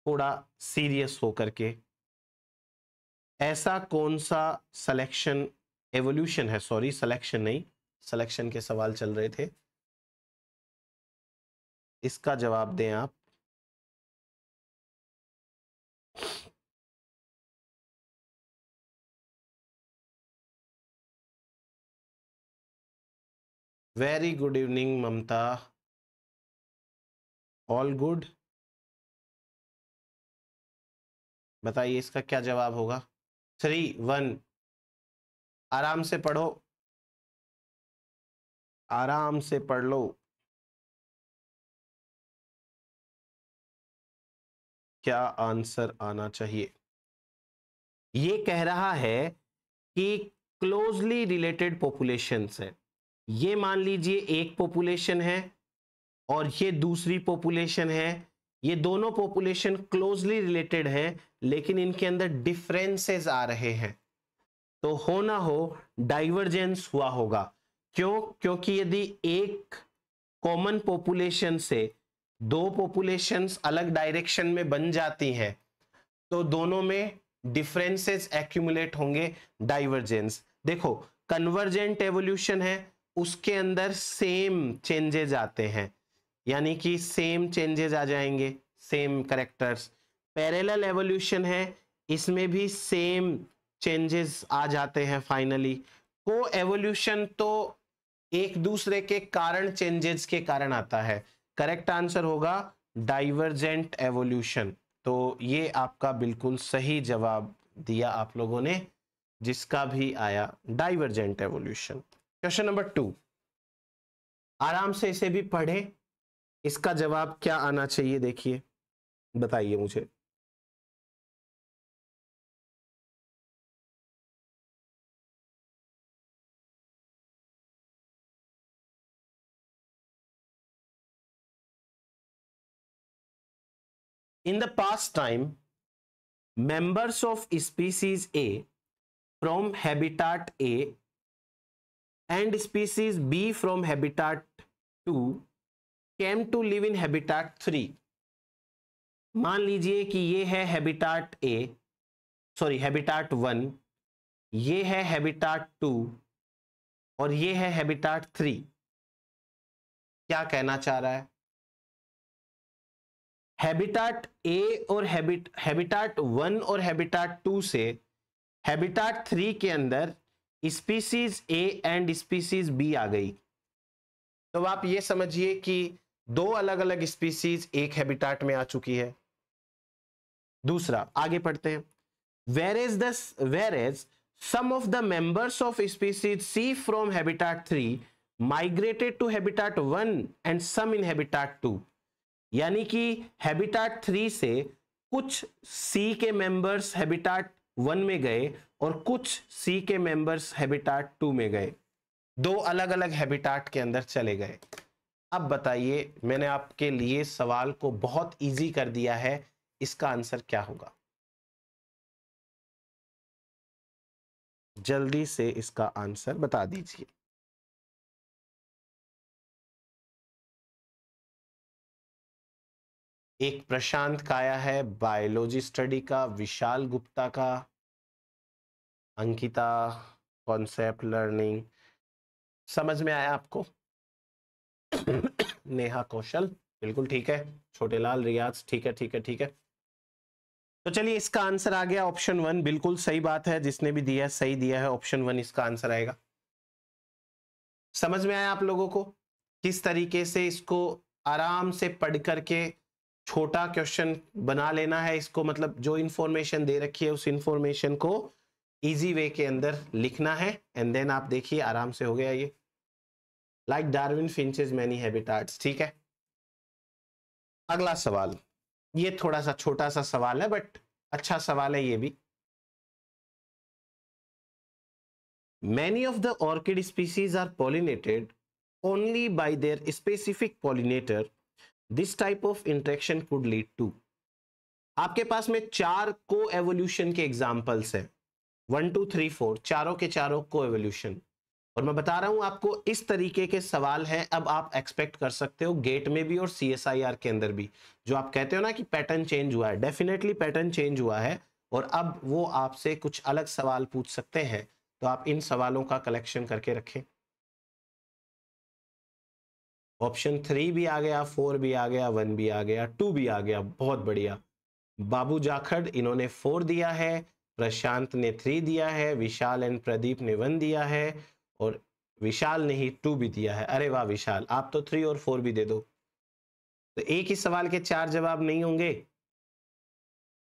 थोड़ा सीरियस होकर के ऐसा कौन सा सिलेक्शन एवोल्यूशन है सॉरी सिलेक्शन नहीं सिलेक्शन के सवाल चल रहे थे इसका जवाब दें आप very good evening Mamta all good बताइए इसका क्या जवाब होगा थ्री वन आराम से पढ़ो आराम से पढ़ लो क्या आंसर आना चाहिए ये कह रहा है कि क्लोजली रिलेटेड पॉपुलेशन है ये मान लीजिए एक पॉपुलेशन है और ये दूसरी पॉपुलेशन है ये दोनों पॉपुलेशन क्लोजली रिलेटेड हैं लेकिन इनके अंदर डिफरेंसेस आ रहे हैं तो हो ना हो डाइवर्जेंस हुआ होगा क्यों क्योंकि यदि एक कॉमन पॉपुलेशन से दो पॉपुलेशंस अलग डायरेक्शन में बन जाती हैं तो दोनों में डिफरेंसेस एक्यूमुलेट होंगे डाइवर्जेंस देखो कन्वर्जेंट एवोल्यूशन है उसके अंदर सेम चेंजेज आते हैं यानी कि सेम चेंजेस आ जाएंगे सेम करेक्टर्स पैरेलल एवोल्यूशन है इसमें भी सेम चेंजेस आ जाते हैं फाइनली को एवोल्यूशन तो एक दूसरे के कारण चेंजेस के कारण आता है करेक्ट आंसर होगा डाइवर्जेंट एवोल्यूशन तो ये आपका बिल्कुल सही जवाब दिया आप लोगों ने जिसका भी आया divergent evolution question number two आराम से इसे भी पढ़ें इसका जवाब क्या आना चाहिए देखिए बताइए मुझे in the past time members of species A from habitat A and species B from habitat two came to live in habitat three मान लीजिए कि ये है habitat A sorry habitat one ये है हैबिटाट टू और ये है हैबिटाट थ्री क्या कहना चाह रहा है हैबिटाट ए और हैबिट हैबिटाट वन और हैबिटाट टू से हैबिटाट थ्री के अंदर species A and species B आ गई तो आप ये समझिए कि दो अलग अलग स्पीसीज एक हैबिटाट में आ चुकी है दूसरा आगे पढ़ते हैं where is this where is some of the members of species C from habitat three migrated to habitat one and some in habitat two यानी कि हैबिटाट थ्री से कुछ सी के मेंबर्स हैबिटाट वन में गए और कुछ सी के मेंबर्स हैबिटाट टू में गए दो अलग अलग हैबिटाट के अंदर चले गए अब बताइए मैंने आपके लिए सवाल को बहुत इजी कर दिया है इसका आंसर क्या होगा जल्दी से इसका आंसर बता दीजिए एक प्रशांत काया है बायोलॉजी स्टडी का विशाल गुप्ता का अंकिता कॉन्सेप्ट लर्निंग समझ में आया आपको नेहा कौशल बिल्कुल ठीक है छोटे लाल रियाज ठीक है ठीक है ठीक है तो चलिए इसका आंसर आ गया ऑप्शन वन बिल्कुल सही बात है जिसने भी दिया सही दिया है ऑप्शन वन इसका आंसर आएगा समझ में आया आप लोगों को किस तरीके से इसको आराम से पढ़ करके छोटा क्वेश्चन बना लेना है इसको मतलब जो इंफॉर्मेशन दे रखी है उस इंफॉर्मेशन को इजी वे के अंदर लिखना है एंड देन आप देखिए आराम से हो गया ये like Darwin finches many habitats ठीक है अगला सवाल ये थोड़ा सा छोटा सा सवाल है बट अच्छा सवाल है ये भी many of the orchid species are pollinated only by their specific pollinator this type of interaction could lead to आपके पास में चार को एवोल्यूशन के एग्जाम्पल्स हैं वन टू थ्री फोर चारों के चारों को एवोल्यूशन और मैं बता रहा हूं आपको इस तरीके के सवाल हैं अब आप एक्सपेक्ट कर सकते हो गेट में भी और सी के अंदर भी जो आप कहते हो ना कि पैटर्न चेंज हुआ है डेफिनेटली पैटर्न चेंज हुआ है और अब वो आपसे कुछ अलग सवाल पूछ सकते हैं तो आप इन सवालों का कलेक्शन करके रखें ऑप्शन थ्री भी आ गया फोर भी आ गया वन भी आ गया टू भी आ गया बहुत बढ़िया बाबू जाखड़ इन्होंने फोर दिया है प्रशांत ने थ्री दिया है विशाल एंड प्रदीप ने वन दिया है और विशाल ने ही टू भी दिया है अरे वाह विशाल आप तो थ्री और फोर भी दे दो तो एक ही सवाल के चार जवाब नहीं होंगे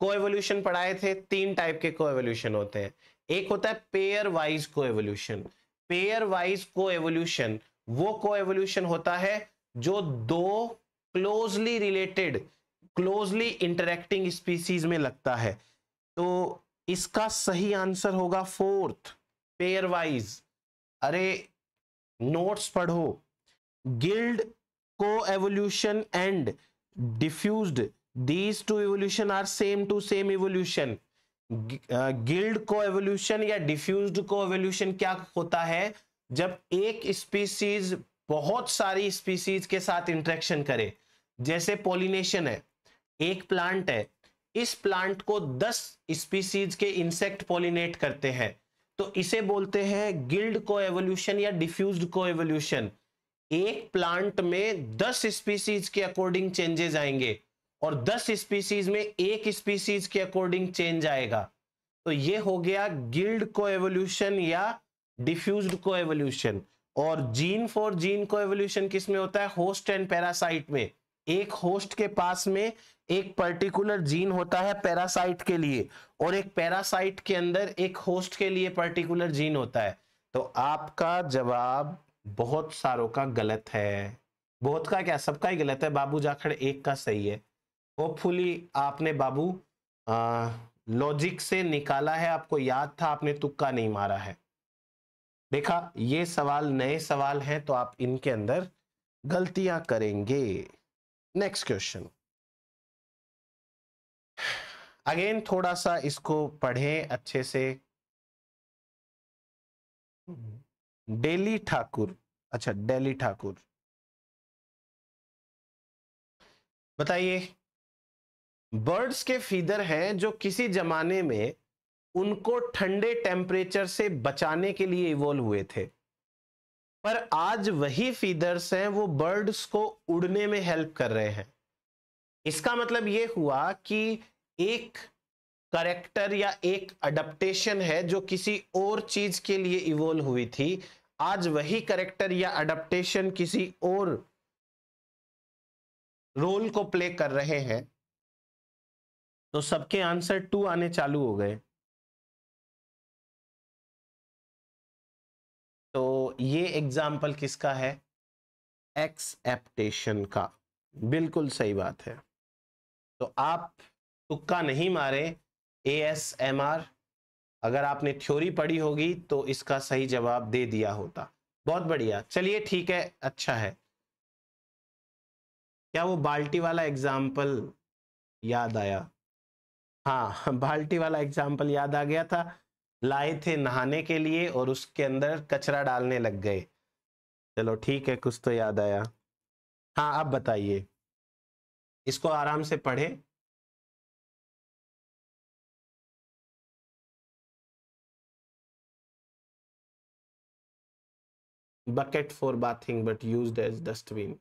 को एवोल्यूशन पढ़ाए थे तीन टाइप के को एवोल्यूशन होते हैं एक होता है pairwise evolution pairwise evolution वो को एवोल्यूशन होता है जो दो closely related closely interacting species में लगता है तो इसका सही आंसर होगा फोर्थ पेयर वाइज अरे नोट्स पढ़ो guild coevolution and diffuse these two evolution are same to same evolution guild coevolution या डिफ्यूज को एवोल्यूशन क्या होता है जब एक स्पीसीज बहुत सारी स्पीसीज के साथ इंट्रैक्शन करे जैसे पोलिनेशन है एक प्लांट है इस प्लांट को 10 स्पीसीज के इंसेक्ट पोलिनेट करते हैं तो इसे बोलते हैं गिल्ड को एवोल्यूशन या डिफ्यूज को एवोल्यूशन एक प्लांट में दस स्पीसीज के अकॉर्डिंग चेंजेस आएंगे और दस स्पीसीज में एक स्पीसीज के अकॉर्डिंग चेंज आएगा तो ये हो गया गिल्ड को एवोल्यूशन या डिफ्यूज को एवोल्यूशन और gene for gene coevolution किसमें होता है होस्ट एंड पैरासाइट में एक होस्ट के पास में एक पर्टिकुलर जीन होता है पैरासाइट के लिए और एक पैरासाइट के अंदर एक होस्ट के लिए पर्टिकुलर जीन होता है तो आपका जवाब बहुत सारों का गलत है बहुत का क्या सबका ही गलत है बाबू जाखड़ एक का सही है होपफुली आपने बाबू लॉजिक से निकाला है आपको याद था आपने तुक्का नहीं मारा है देखा ये सवाल नए सवाल हैं तो आप इनके अंदर गलतियां करेंगे नेक्स्ट क्वेश्चन अगेन थोड़ा सा इसको पढ़ें अच्छे से डेली ठाकुर अच्छा डेली ठाकुर बताइए बर्ड्स के फीदर हैं जो किसी जमाने में उनको ठंडे टेम्परेचर से बचाने के लिए इवोल्व हुए थे पर आज वही फीदर्स हैं वो बर्ड्स को उड़ने में हेल्प कर रहे हैं इसका मतलब ये हुआ कि एक करेक्टर या एक अडप्टेशन है जो किसी और चीज के लिए इवोल्व हुई थी आज वही करेक्टर या अडप्टेशन किसी और रोल को प्ले कर रहे हैं तो सबके आंसर टू आने चालू हो गए तो ये एग्जाम्पल किसका है एक्सेप्टेशन का बिल्कुल सही बात है तो आप तुक्का नहीं मारे ए एस एम आर अगर आपने थ्योरी पढ़ी होगी तो इसका सही जवाब दे दिया होता बहुत बढ़िया चलिए ठीक है अच्छा है क्या वो बाल्टी वाला एग्जाम्पल याद आया हाँ बाल्टी वाला एग्जाम्पल याद आ गया था लाए थे नहाने के लिए और उसके अंदर कचरा डालने लग गए चलो ठीक है कुछ तो याद आया हाँ अब बताइए इसको आराम से पढ़े bucket for bathing but used as dustbin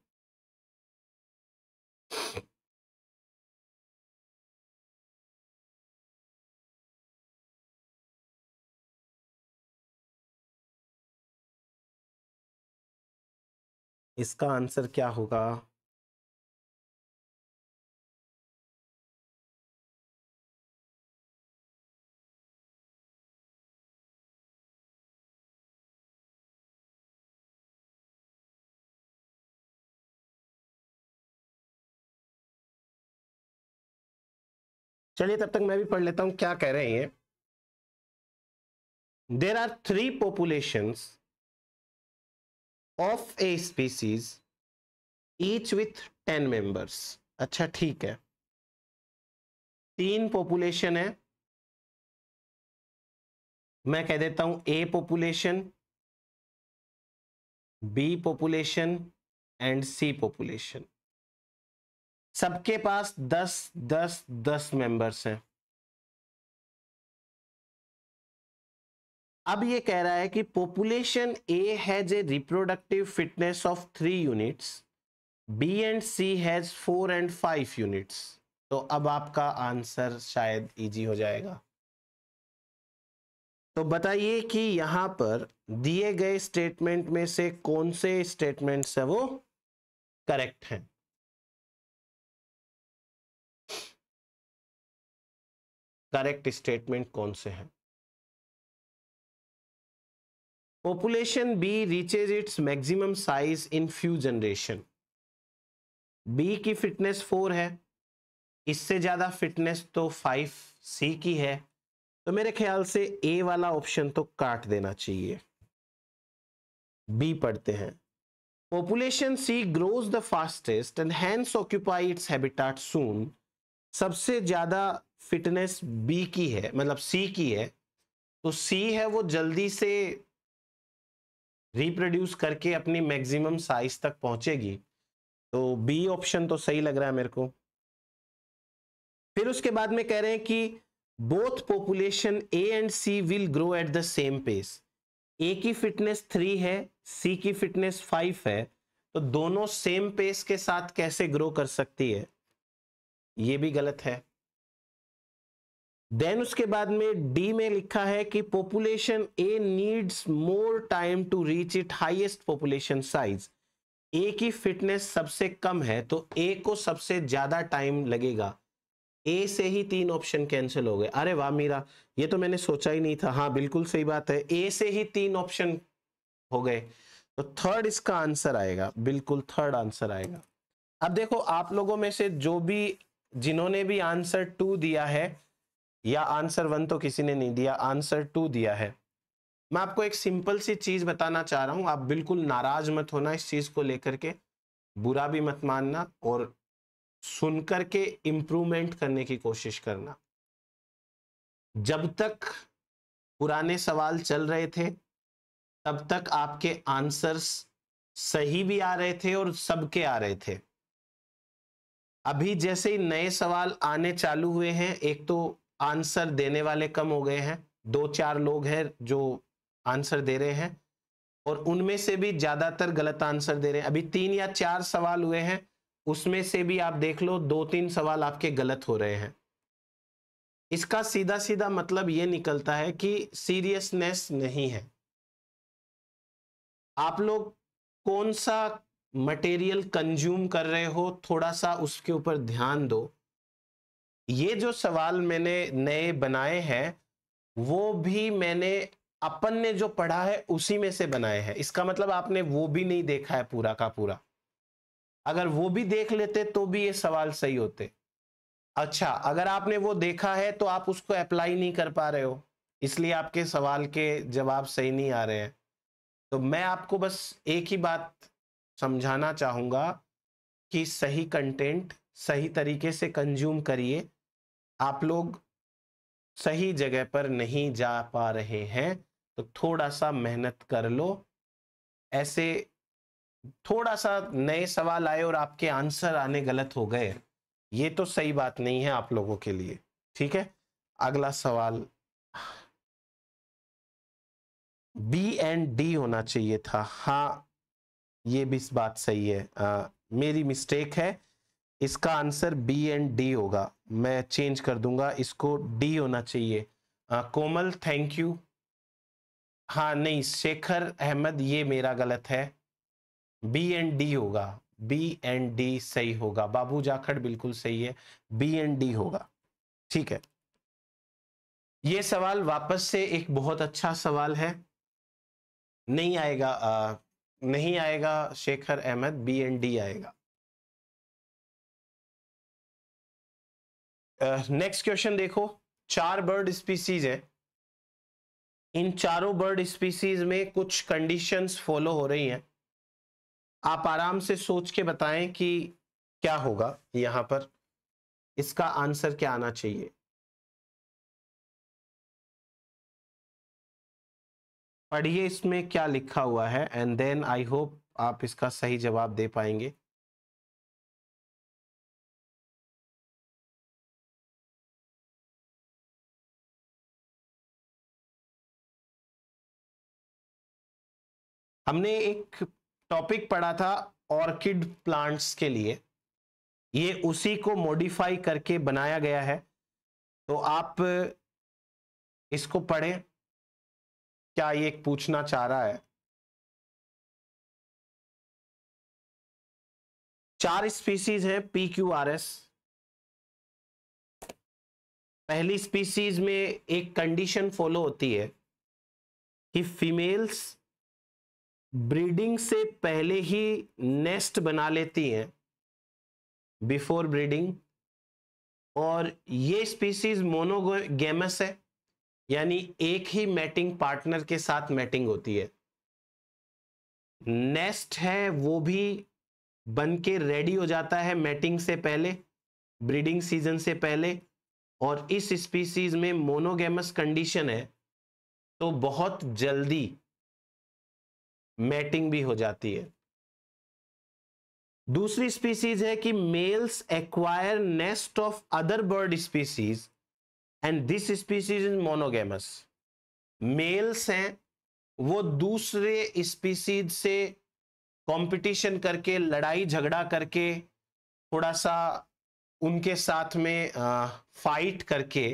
इसका आंसर क्या होगा चलिए तब तक मैं भी पढ़ लेता हूं क्या कह रहे हैं there are three populations of a species each with ten members अच्छा ठीक है तीन पॉपुलेशन है मैं कह देता हूं A population B population and C population सबके पास दस दस दस मेंबर्स हैं अब ये कह रहा है कि population A has a reproductive fitness of three units B and C has four and five units तो अब आपका आंसर शायद इजी हो जाएगा तो बताइए कि यहां पर दिए गए स्टेटमेंट में से कौन से स्टेटमेंट है वो करेक्ट हैं करेक्ट स्टेटमेंट कौन से हैं population B reaches its maximum size in few generation B की फिटनेस फोर है इससे ज्यादा फिटनेस तो फाइव सी की है तो मेरे ख्याल से ए वाला ऑप्शन तो काट देना चाहिए बी पढ़ते हैं population C grows the fastest and hands occupy its habitat soon सबसे ज्यादा फिटनेस बी की है मतलब सी की है तो सी है वो जल्दी से रिप्रोड्यूस करके अपनी मैक्सिमम साइज तक पहुंचेगी तो बी ऑप्शन तो सही लग रहा है मेरे को फिर उसके बाद में कह रहे हैं कि both population A and C will grow at the same pace A की फिटनेस थ्री है सी की फिटनेस फाइव है तो दोनों सेम पेस के साथ कैसे ग्रो कर सकती है ये भी गलत है देन उसके बाद में डी में लिखा है कि population A needs more time to reach it highest population size A की फिटनेस सबसे कम है तो ए को सबसे ज्यादा टाइम लगेगा ए से ही तीन ऑप्शन कैंसिल हो गए अरे वाह मीरा ये तो मैंने सोचा ही नहीं था हाँ बिल्कुल सही बात है ए से ही तीन ऑप्शन हो गए तो थर्ड इसका आंसर आएगा बिल्कुल थर्ड आंसर आएगा अब देखो आप लोगों में से जो भी जिन्होंने भी आंसर टू दिया है या आंसर वन तो किसी ने नहीं दिया आंसर टू दिया है मैं आपको एक सिंपल सी चीज बताना चाह रहा हूं आप बिल्कुल नाराज मत होना इस चीज को लेकर के बुरा भी मत मानना और सुन के इम्प्रूवमेंट करने की कोशिश करना जब तक पुराने सवाल चल रहे थे तब तक आपके आंसर्स सही भी आ रहे थे और सबके आ रहे थे अभी जैसे ही नए सवाल आने चालू हुए हैं एक तो आंसर देने वाले कम हो गए हैं दो चार लोग हैं जो आंसर दे रहे हैं और उनमें से भी ज़्यादातर गलत आंसर दे रहे हैं अभी तीन या चार सवाल हुए हैं उसमें से भी आप देख लो दो तीन सवाल आपके गलत हो रहे हैं इसका सीधा सीधा मतलब ये निकलता है कि सीरियसनेस नहीं है आप लोग कौन सा मटेरियल कंज्यूम कर रहे हो थोड़ा सा उसके ऊपर ध्यान दो ये जो सवाल मैंने नए बनाए हैं वो भी मैंने अपन ने जो पढ़ा है उसी में से बनाए हैं इसका मतलब आपने वो भी नहीं देखा है पूरा का पूरा अगर वो भी देख लेते तो भी ये सवाल सही होते अच्छा अगर आपने वो देखा है तो आप उसको अप्लाई नहीं कर पा रहे हो इसलिए आपके सवाल के जवाब सही नहीं आ रहे हैं तो मैं आपको बस एक ही बात समझाना चाहूँगा कि सही कंटेंट सही तरीके से कंज्यूम करिए आप लोग सही जगह पर नहीं जा पा रहे हैं तो थोड़ा सा मेहनत कर लो ऐसे थोड़ा सा नए सवाल आए और आपके आंसर आने गलत हो गए ये तो सही बात नहीं है आप लोगों के लिए ठीक है अगला सवाल बी एंड डी होना चाहिए था हाँ ये भी इस बात सही है आ, मेरी मिस्टेक है इसका आंसर बी एंड डी होगा मैं चेंज कर दूंगा इसको डी होना चाहिए आ, कोमल थैंक यू हाँ नहीं शेखर अहमद ये मेरा गलत है बी एंड डी होगा बी एंड डी सही होगा बाबू जाखड़ बिल्कुल सही है बी एंड डी होगा ठीक है ये सवाल वापस से एक बहुत अच्छा सवाल है नहीं आएगा आ, नहीं आएगा Shekhar Ahmed B and D आएगा नेक्स्ट uh, क्वेश्चन देखो चार बर्ड स्पीसीज है इन चारों बर्ड स्पीसीज में कुछ कंडीशंस फॉलो हो रही हैं आप आराम से सोच के बताएं कि क्या होगा यहाँ पर इसका आंसर क्या आना चाहिए पढ़िए इसमें क्या लिखा हुआ है एंड देन आई होप आप इसका सही जवाब दे पाएंगे हमने एक टॉपिक पढ़ा था ऑर्किड प्लांट्स के लिए ये उसी को मॉडिफाई करके बनाया गया है तो आप इसको पढ़ें क्या ये पूछना चाह रहा है चार स्पीसीज है पी क्यू आर एस पहली स्पीसीज में एक कंडीशन फॉलो होती है कि फीमेल्स ब्रीडिंग से पहले ही नेस्ट बना लेती हैं बिफोर ब्रीडिंग और ये स्पीसीज मोनोगेमस है यानी एक ही मैटिंग पार्टनर के साथ मैटिंग होती है नेस्ट है वो भी बन के रेडी हो जाता है मैटिंग से पहले ब्रीडिंग सीजन से पहले और इस स्पीसीज में मोनोगेमस कंडीशन है तो बहुत जल्दी मैटिंग भी हो जाती है दूसरी स्पीसीज है कि males acquire nest of other bird species and this species is monogamous males हैं वो दूसरे स्पीसीज से कंपटीशन करके लड़ाई झगड़ा करके थोड़ा सा उनके साथ में आ, फाइट करके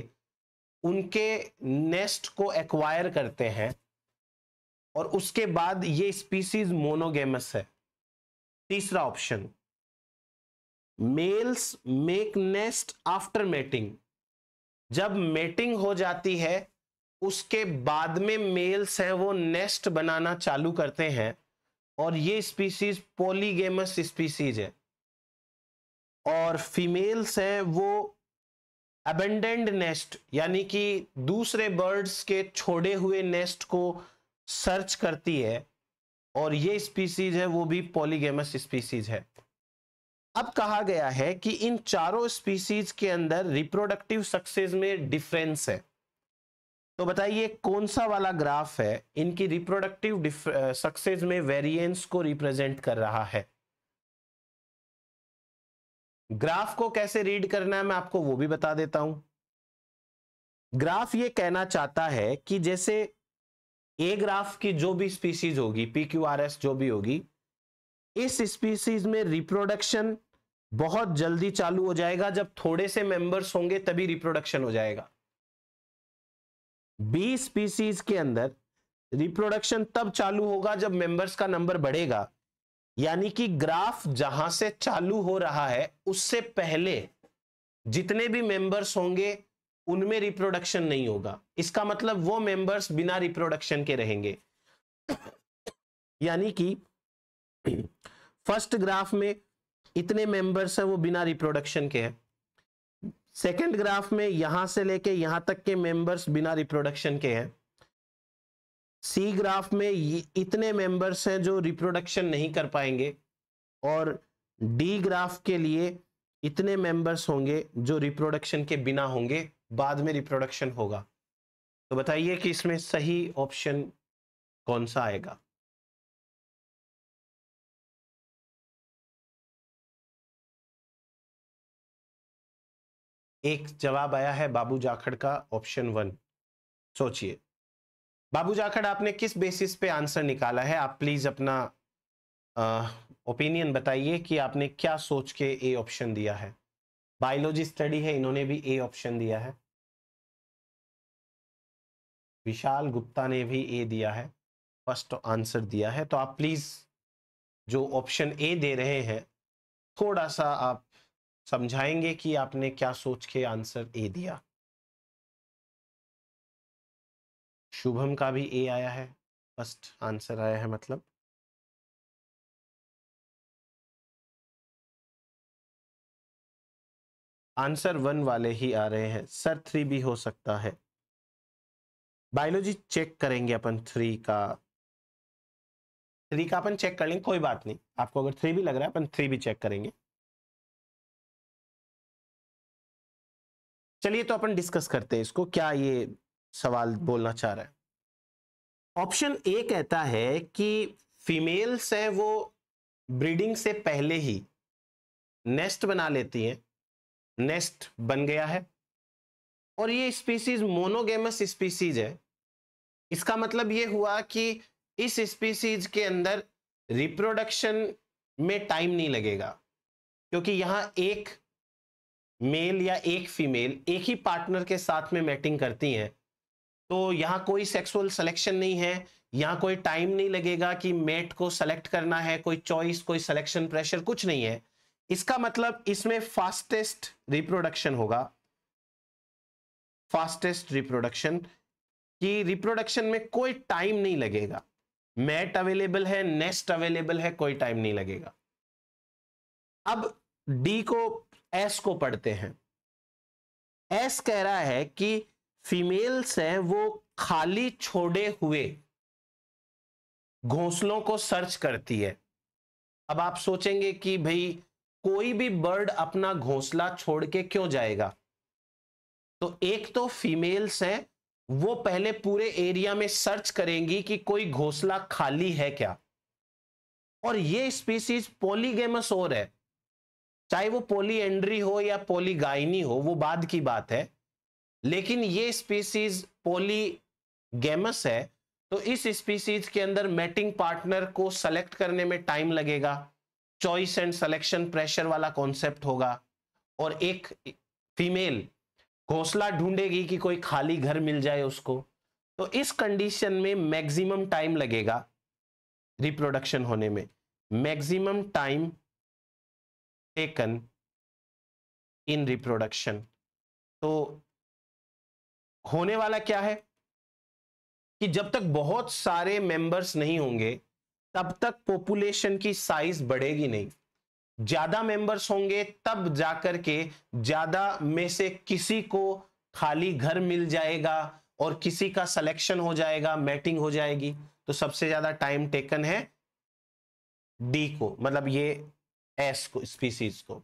उनके नेस्ट को एक्वायर करते हैं और उसके बाद ये स्पीसीज मोनोगेमस है तीसरा option males make nest after mating जब मेटिंग हो जाती है उसके बाद में मेल्स हैं वो नेस्ट बनाना चालू करते हैं और ये स्पीसीज पोलीगेमस स्पीसीज है और फीमेल्स हैं वो अबेंडेंड नेस्ट यानी कि दूसरे बर्ड्स के छोड़े हुए नेस्ट को सर्च करती है और ये स्पीसीज है वो भी पॉलीगेमस स्पीसीज है अब कहा गया है कि इन चारों स्पीसीज के अंदर रिप्रोडक्टिव सक्सेस में डिफरेंस है तो बताइए कौन सा वाला ग्राफ है इनकी रिप्रोडक्टिव सक्सेस में वेरिएंस को रिप्रेजेंट कर रहा है ग्राफ को कैसे रीड करना है मैं आपको वो भी बता देता हूं ग्राफ ये कहना चाहता है कि जैसे ए ग्राफ की जो भी स्पीसीज होगी पी क्यू आर एस जो भी होगी इस स्पीसीज में रिप्रोडक्शन बहुत जल्दी चालू हो जाएगा जब थोड़े से मेंबर्स होंगे तभी रिप्रोडक्शन हो जाएगा बी स्पीसीज के अंदर रिप्रोडक्शन तब चालू होगा जब मेंबर्स का नंबर बढ़ेगा यानी कि ग्राफ जहां से चालू हो रहा है उससे पहले जितने भी मेंबर्स होंगे उनमें रिप्रोडक्शन नहीं होगा इसका मतलब वो मेंबर्स बिना रिप्रोडक्शन के रहेंगे यानी कि फर्स्ट ग्राफ में इतने मेंबर्स हैं वो बिना रिप्रोडक्शन के हैं सेकेंड ग्राफ में यहां से लेके यहां तक के मेंबर्स बिना रिप्रोडक्शन के हैं सी ग्राफ में इतने मेंबर्स हैं जो रिप्रोडक्शन नहीं कर पाएंगे और डी ग्राफ के लिए इतने मेंबर्स होंगे जो रिप्रोडक्शन के बिना होंगे बाद में रिप्रोडक्शन होगा तो बताइए कि इसमें सही ऑप्शन कौन सा आएगा एक जवाब आया है बाबू जाखड़ का ऑप्शन वन सोचिए बाबू जाखड़ आपने किस बेसिस पे आंसर निकाला है आप प्लीज अपना ओपिनियन बताइए कि आपने क्या सोच के ए ऑप्शन दिया है बायोलॉजी स्टडी है इन्होंने भी ए ऑप्शन दिया है विशाल गुप्ता ने भी ए दिया है फर्स्ट आंसर दिया है तो आप प्लीज़ जो ऑप्शन ए दे रहे हैं थोड़ा सा आप समझाएंगे कि आपने क्या सोच के आंसर ए दिया शुभम का भी ए आया है फर्स्ट आंसर आया है मतलब आंसर वन वाले ही आ रहे हैं सर थ्री भी हो सकता है बायोलॉजी चेक करेंगे अपन थ्री का थ्री का अपन चेक कर लेंगे कोई बात नहीं आपको अगर थ्री भी लग रहा है अपन थ्री भी चेक करेंगे चलिए तो अपन डिस्कस करते हैं इसको क्या ये सवाल बोलना चाह रहा है ऑप्शन ए कहता है कि फीमेल्स हैं वो ब्रीडिंग से पहले ही नेस्ट बना लेती हैं नेस्ट बन गया है और ये स्पीसीज मोनोगेमस स्पीसीज है इसका मतलब ये हुआ कि इस स्पीसीज के अंदर रिप्रोडक्शन में टाइम नहीं लगेगा क्योंकि यहाँ एक मेल या एक फीमेल एक ही पार्टनर के साथ में मैटिंग करती हैं तो यहाँ कोई सेक्सुअल सिलेक्शन नहीं है यहाँ कोई टाइम नहीं लगेगा कि मेट को सेलेक्ट करना है कोई चॉइस कोई सिलेक्शन प्रेशर कुछ नहीं है इसका मतलब इसमें फास्टेस्ट रिप्रोडक्शन होगा फास्टेस्ट रिप्रोडक्शन कि रिप्रोडक्शन में कोई टाइम नहीं लगेगा मैट अवेलेबल है नेस्ट अवेलेबल है कोई टाइम नहीं लगेगा अब डी को एस को पढ़ते हैं एस कह रहा है कि फीमेल्स हैं वो खाली छोड़े हुए घोंसलों को सर्च करती है अब आप सोचेंगे कि भाई कोई भी बर्ड अपना घोंसला छोड़ के क्यों जाएगा तो एक तो फीमेल्स हैं वो पहले पूरे एरिया में सर्च करेंगी कि कोई घोसला खाली है क्या और ये स्पीसीज पोलीगेमस और है चाहे वो पोलीएंड्री हो या पोलीगाइनी हो वो बाद की बात है लेकिन ये स्पीसीज पोलीगेमस है तो इस स्पीसीज के अंदर मेटिंग पार्टनर को सेलेक्ट करने में टाइम लगेगा चॉइस एंड सेलेक्शन प्रेशर वाला कॉन्सेप्ट होगा और एक फीमेल घोसला ढूंढेगी कि कोई खाली घर मिल जाए उसको तो इस कंडीशन में मैक्सिमम टाइम लगेगा रिप्रोडक्शन होने में maximum time taken in reproduction तो होने वाला क्या है कि जब तक बहुत सारे मेंबर्स नहीं होंगे तब तक पॉपुलेशन की साइज बढ़ेगी नहीं ज्यादा मेंबर्स होंगे तब जाकर के ज्यादा में से किसी को खाली घर मिल जाएगा और किसी का सिलेक्शन हो जाएगा मैटिंग हो जाएगी तो सबसे ज्यादा टाइम टेकन है डी को मतलब ये एस को स्पीसीज को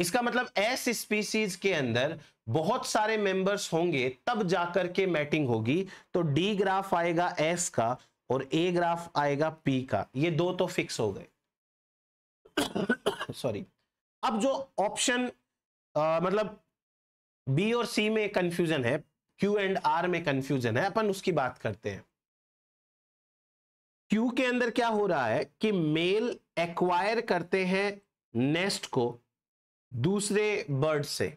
इसका मतलब एस स्पीसीज के अंदर बहुत सारे मेंबर्स होंगे तब जाकर के मैटिंग होगी तो डी ग्राफ आएगा एस का और ए ग्राफ आएगा पी का ये दो तो फिक्स हो गए सॉरी अब जो ऑप्शन मतलब बी और सी में कंफ्यूजन है क्यू एंड आर में कंफ्यूजन है अपन उसकी बात करते हैं क्यू के अंदर क्या हो रहा है कि मेल एक्वायर करते हैं नेस्ट को दूसरे बर्ड से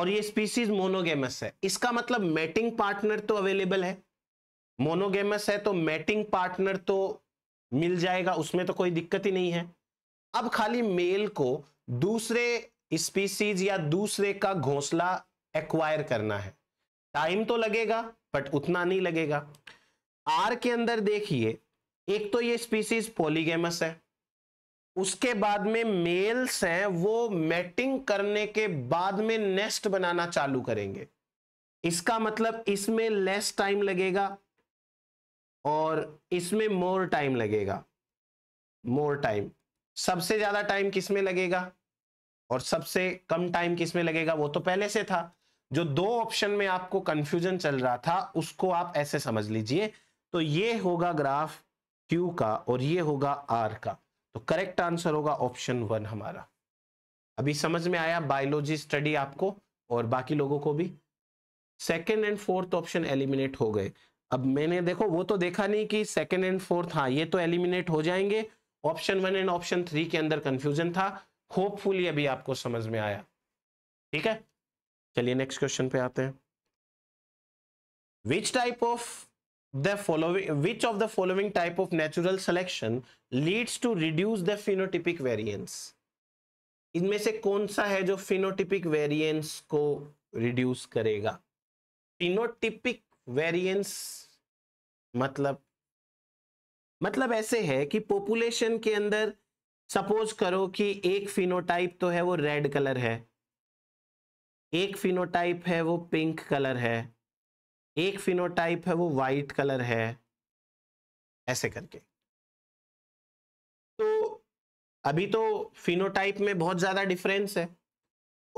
और ये स्पीसीज मोनोगेमस है इसका मतलब मैटिंग पार्टनर तो अवेलेबल है मोनोगेमस है तो मैटिंग पार्टनर तो मिल जाएगा उसमें तो कोई दिक्कत ही नहीं है अब खाली मेल को दूसरे स्पीसीज या दूसरे का घोंसला एक्वायर करना है टाइम तो लगेगा बट उतना नहीं लगेगा आर के अंदर देखिए एक तो ये स्पीसीज पोलीगेमस है उसके बाद में मेल्स हैं वो मैटिंग करने के बाद में नेस्ट बनाना चालू करेंगे इसका मतलब इसमें लेस टाइम लगेगा और इसमें मोर टाइम लगेगा मोर टाइम सबसे ज्यादा टाइम किस में लगेगा और सबसे कम टाइम किस में लगेगा वो तो पहले से था जो दो ऑप्शन में आपको कंफ्यूजन चल रहा था उसको आप ऐसे समझ लीजिए तो ये होगा ग्राफ क्यू का और ये होगा आर का तो करेक्ट आंसर होगा ऑप्शन वन हमारा अभी समझ में आया बायोलॉजी स्टडी आपको और बाकी लोगों को भी second and fourth option eliminate हो गए अब मैंने देखो वो तो देखा नहीं कि सेकेंड एंड फोर्थ हाँ ये तो एलिमिनेट हो जाएंगे option one and option three के अंदर कंफ्यूजन था होपफुली अभी आपको समझ में आया ठीक है चलिए नेक्स्ट क्वेश्चन पे आते हैं which type of the following which of the following type of natural selection leads to reduce the phenotypic variance इनमें से कौन सा है जो फिनोटिपिक वेरिएंस को रिड्यूस करेगा फिनोटिपिक वेरिएंस मतलब मतलब ऐसे है कि पॉपुलेशन के अंदर सपोज करो कि एक फिनोटाइप तो है वो रेड कलर है एक फिनोटाइप है वो पिंक कलर है एक फिनोटाइप है वो वाइट कलर है ऐसे करके तो अभी तो फिनोटाइप में बहुत ज़्यादा डिफरेंस है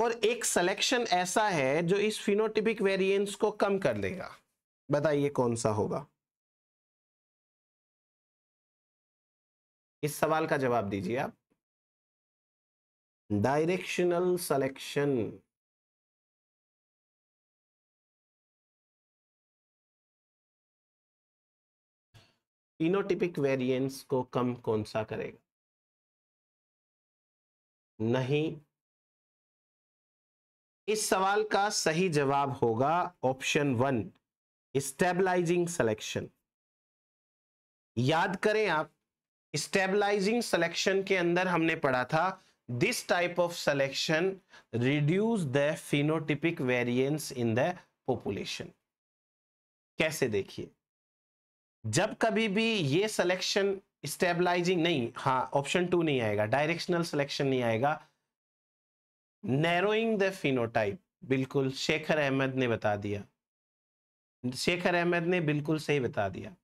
और एक सिलेक्शन ऐसा है जो इस फिनोटिपिक वेरिएंस को कम कर देगा बताइए कौन सा होगा इस सवाल का जवाब दीजिए आप डायरेक्शनल सेलेक्शन इनोटिपिक वेरिएंट्स को कम कौन सा करेगा नहीं इस सवाल का सही जवाब होगा ऑप्शन वन स्टेबलाइजिंग सिलेक्शन याद करें आप स्टेबलाइजिंग सिलेक्शन के अंदर हमने पढ़ा था this type of selection reduce the phenotypic variance in the population कैसे देखिए जब कभी भी ये सिलेक्शन स्टेबलाइजिंग नहीं हाँ ऑप्शन टू नहीं आएगा डायरेक्शनल सिलेक्शन नहीं आएगा नैरोइंग द फिनोटाइप बिल्कुल शेखर अहमद ने बता दिया शेखर अहमद ने बिल्कुल सही बता दिया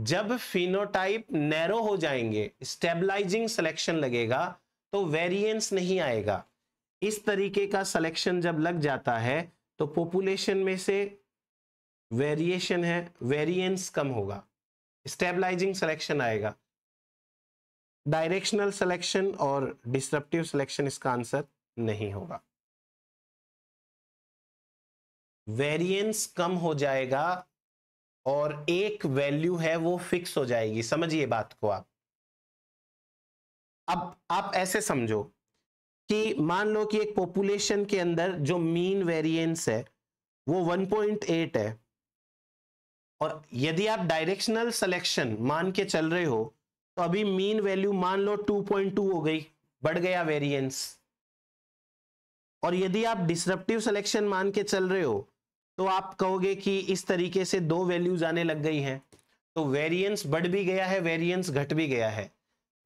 जब फिनोटाइप नैरो हो जाएंगे स्टेबलाइजिंग सिलेक्शन लगेगा तो वेरिएंस नहीं आएगा इस तरीके का सिलेक्शन जब लग जाता है तो पॉपुलेशन में से वेरिएशन है वेरिएंस कम होगा स्टेबलाइजिंग सिलेक्शन आएगा डायरेक्शनल सिलेक्शन और डिस्ट्रप्टिव सिलेक्शन इसका आंसर नहीं होगा वेरिएंस कम हो जाएगा और एक वैल्यू है वो फिक्स हो जाएगी समझिए बात को आप अब आप ऐसे समझो कि मान लो कि एक पॉपुलेशन के अंदर जो मीन वेरिएंस है वो 1.8 है और यदि आप डायरेक्शनल सिलेक्शन मान के चल रहे हो तो अभी मीन वैल्यू मान लो 2.2 हो गई बढ़ गया वेरिएंस और यदि आप डिसरप्टिव सिलेक्शन मान के चल रहे हो तो आप कहोगे कि इस तरीके से दो वैल्यूज आने लग गई हैं तो वेरिएंस बढ़ भी गया है वेरिएंस घट भी गया है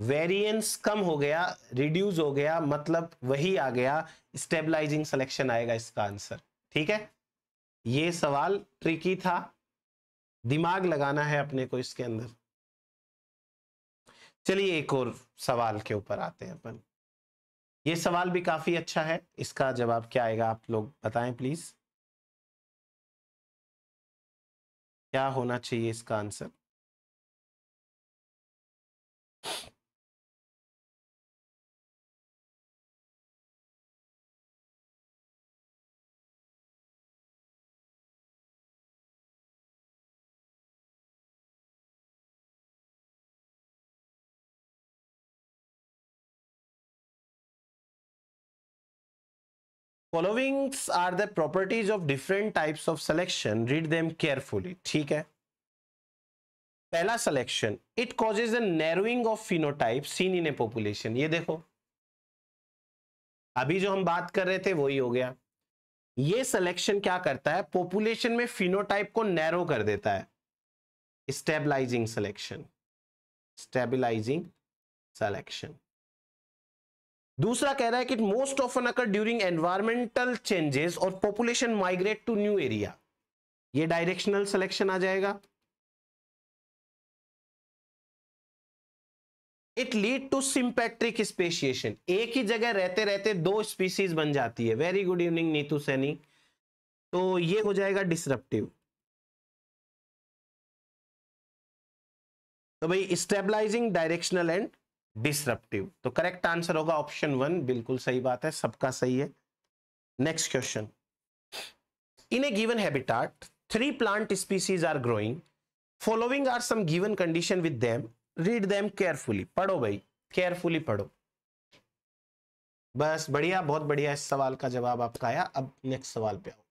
वेरिएंस कम हो गया रिड्यूस हो गया मतलब वही आ गया स्टेबलाइजिंग सिलेक्शन आएगा इसका आंसर ठीक है ये सवाल ट्रिकी था दिमाग लगाना है अपने को इसके अंदर चलिए एक और सवाल के ऊपर आते हैं अपन ये सवाल भी काफी अच्छा है इसका जवाब क्या आएगा आप लोग बताएं प्लीज क्या होना चाहिए इसका answer followings are the properties of different types of selection read them carefully ठीक है पहला selection it causes a narrowing of phenotype seen in a population ये देखो अभी जो हम बात कर रहे थे वही हो गया ये सिलेक्शन क्या करता है पॉपुलेशन में फिनोटाइप को नैरो कर देता है स्टेबलाइजिंग सिलेक्शन स्टेबलाइजिंग सिलेक्शन दूसरा कह रहा है कि most often occur during environmental changes और population migrate to new area ये डायरेक्शनल सिलेक्शन आ जाएगा it lead to sympatric speciation एक ही जगह रहते रहते दो स्पीसीज बन जाती है very good evening Neetu Saini तो ये हो जाएगा डिसरप्टिव तो भाई स्टेबलाइजिंग डायरेक्शनल एंड डिसरप्टिव तो करेक्ट आंसर होगा ऑप्शन वन बिल्कुल सही बात है सबका सही है next question in a given habitat three plant species are growing following are some given condition with them read them carefully पढ़ो भाई केयरफुली पढ़ो बस बढ़िया बहुत बढ़िया इस सवाल का जवाब आपका आया अब नेक्स्ट सवाल पे आओ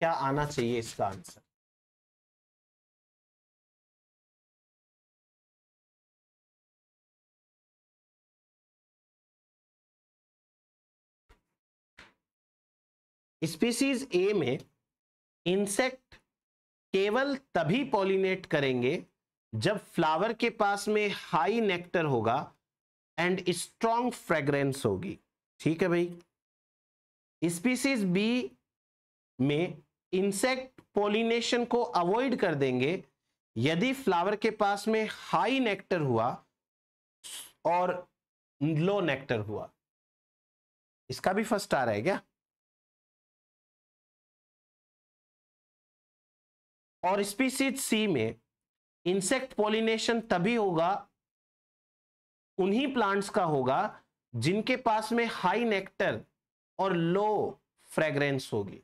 क्या आना चाहिए इसका आंसर स्पीसीज ए में इंसेक्ट केवल तभी पॉलिनेट करेंगे जब फ्लावर के पास में हाई नेक्टर होगा एंड स्ट्रॉन्ग फ्रेग्रेंस होगी ठीक है भाई स्पीसीज बी में इंसेक्ट पोलिनेशन को अवॉइड कर देंगे यदि फ्लावर के पास में हाई नेक्टर हुआ और लो नेक्टर हुआ इसका भी फर्स्ट आ रहा है क्या और स्पीसीज सी में इंसेक्ट पॉलिनेशन तभी होगा उन्हीं प्लांट्स का होगा जिनके पास में हाई नेक्टर और लो फ्रेग्रेंस होगी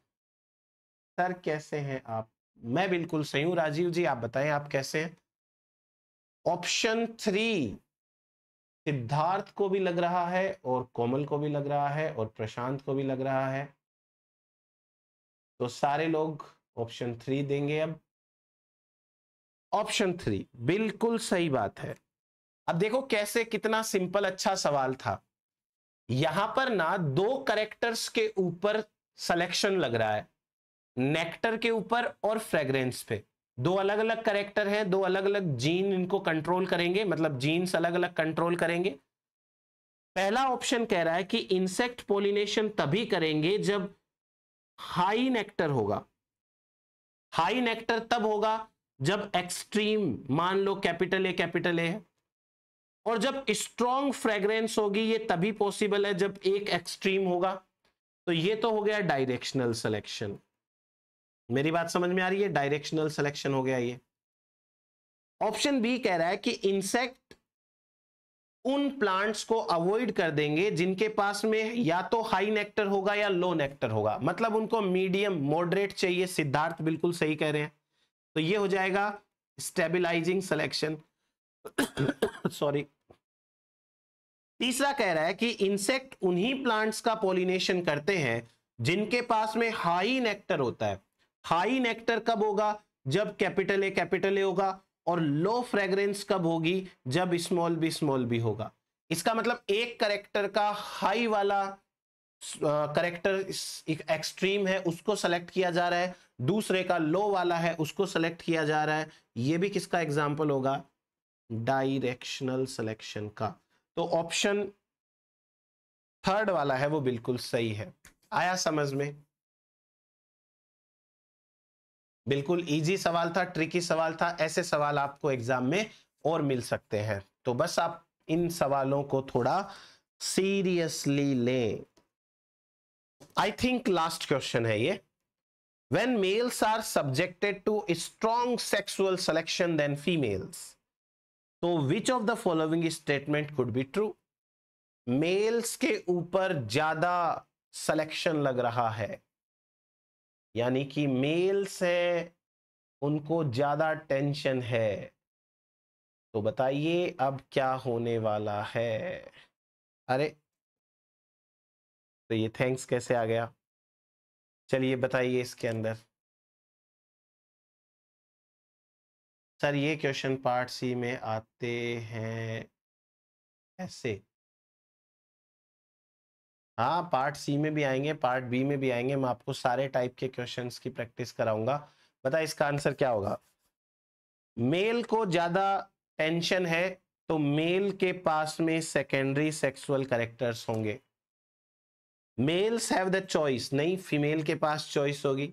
सर कैसे हैं आप मैं बिल्कुल सही हूं राजीव जी आप बताएं आप कैसे हैं ऑप्शन थ्री सिद्धार्थ को भी लग रहा है और कोमल को भी लग रहा है और प्रशांत को भी लग रहा है तो सारे लोग ऑप्शन थ्री देंगे अब ऑप्शन थ्री बिल्कुल सही बात है अब देखो कैसे कितना सिंपल अच्छा सवाल था यहां पर ना दो करेक्टर्स के ऊपर सिलेक्शन लग रहा है नेक्टर के ऊपर और फ्रेग्रेंस पे दो अलग अलग करेक्टर हैं दो अलग अलग जीन इनको कंट्रोल करेंगे मतलब जीन्स अलग अलग कंट्रोल करेंगे पहला ऑप्शन कह रहा है कि इंसेक्ट पोलिनेशन तभी करेंगे जब हाई नेक्टर होगा हाई नेक्टर तब होगा जब एक्सट्रीम मान लो कैपिटल ए कैपिटल ए है और जब स्ट्रॉन्ग फ्रेग्रेंस होगी ये तभी पॉसिबल है जब एक एक्सट्रीम होगा तो ये तो हो गया डायरेक्शनल सिलेक्शन मेरी बात समझ में आ रही है डायरेक्शनल सिलेक्शन हो गया ये ऑप्शन बी कह रहा है कि इंसेक्ट उन प्लांट्स को अवॉइड कर देंगे जिनके पास में या तो हाई नेक्टर होगा या लो नेक्टर होगा मतलब उनको मीडियम मॉडरेट चाहिए सिद्धार्थ बिल्कुल सही कह रहे हैं तो ये हो जाएगा स्टेबिलाईजिंग सिलेक्शन सॉरी तीसरा कह रहा है कि इंसेक्ट उन्हीं प्लांट्स का पोलिनेशन करते हैं जिनके पास में हाई नेक्टर होता है हाई नेक्टर कब होगा जब कैपिटल ए कैपिटल ए होगा और लो फ्रेग्रेंस कब होगी जब स्मॉल बी स्मॉल बी होगा इसका मतलब एक करेक्टर का हाई वाला करेक्टर एक्सट्रीम है उसको सेलेक्ट किया जा रहा है दूसरे का लो वाला है उसको सेलेक्ट किया जा रहा है ये भी किसका एग्जाम्पल होगा डायरेक्शनल सिलेक्शन का तो ऑप्शन थर्ड वाला है वो बिल्कुल सही है आया समझ में बिल्कुल इजी सवाल था ट्रिकी सवाल था ऐसे सवाल आपको एग्जाम में और मिल सकते हैं तो बस आप इन सवालों को थोड़ा सीरियसली लें आई थिंक लास्ट क्वेश्चन है ये when males are subjected to strong sexual selection than females तो which of the following statement could be true males के ऊपर ज्यादा सिलेक्शन लग रहा है यानी कि मेल्स हैं उनको ज़्यादा टेंशन है तो बताइए अब क्या होने वाला है अरे तो ये थैंक्स कैसे आ गया चलिए बताइए इसके अंदर सर ये क्वेश्चन पार्ट सी में आते हैं ऐसे हाँ पार्ट सी में भी आएंगे पार्ट बी में भी आएंगे मैं आपको सारे टाइप के क्वेश्चन की प्रैक्टिस कराऊंगा बता इसका आंसर क्या होगा मेल को ज्यादा टेंशन है तो मेल के पास में सेकेंडरी सेक्सुअल करेक्टर्स होंगे मेल्स हैव द चॉइस नहीं फीमेल के पास चॉइस होगी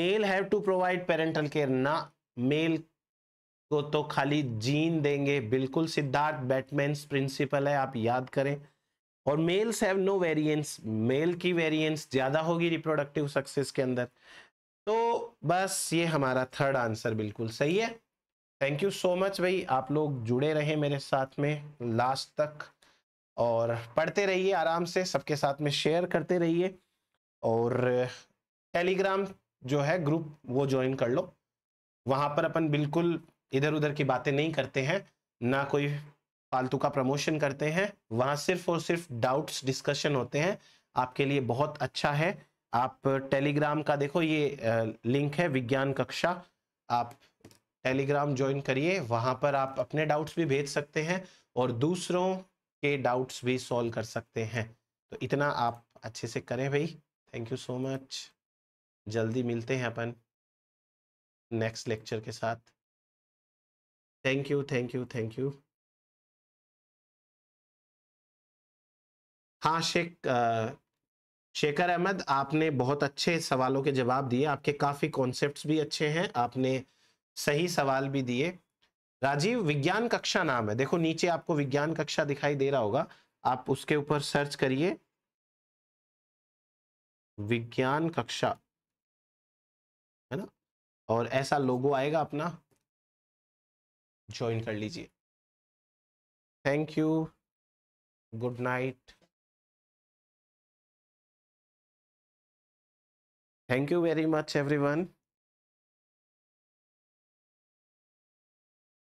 male have to provide parental care ना मेल को तो खाली जीन देंगे बिल्कुल सिद्धार्थ बैटमैन प्रिंसिपल है आप याद करें और males have no variance male की वेरिएंस ज़्यादा होगी रिप्रोडक्टिव सक्सेस के अंदर तो बस ये हमारा थर्ड आंसर बिल्कुल सही है थैंक यू सो मच भाई आप लोग जुड़े रहे मेरे साथ में लास्ट तक और पढ़ते रहिए आराम से सबके साथ में शेयर करते रहिए और टेलीग्राम जो है ग्रुप वो ज्वाइन कर लो वहाँ पर अपन बिल्कुल इधर उधर की बातें नहीं करते हैं ना कोई फालतू का प्रमोशन करते हैं वहाँ सिर्फ और सिर्फ डाउट्स डिस्कशन होते हैं आपके लिए बहुत अच्छा है आप टेलीग्राम का देखो ये लिंक है विज्ञान कक्षा आप टेलीग्राम ज्वाइन करिए वहाँ पर आप अपने डाउट्स भी भेज सकते हैं और दूसरों के डाउट्स भी सॉल्व कर सकते हैं तो इतना आप अच्छे से करें भाई थैंक यू सो मच जल्दी मिलते हैं अपन नेक्स्ट लेक्चर के साथ thank you thank you thank you हाँ शेख शेखर अहमद आपने बहुत अच्छे सवालों के जवाब दिए आपके काफ़ी कॉन्सेप्ट भी अच्छे हैं आपने सही सवाल भी दिए राजीव विज्ञान कक्षा नाम है देखो नीचे आपको विज्ञान कक्षा दिखाई दे रहा होगा आप उसके ऊपर सर्च करिए विज्ञान कक्षा है ना और ऐसा लोगो आएगा अपना ज्वाइन कर लीजिए thank you good night Thank you very much everyone.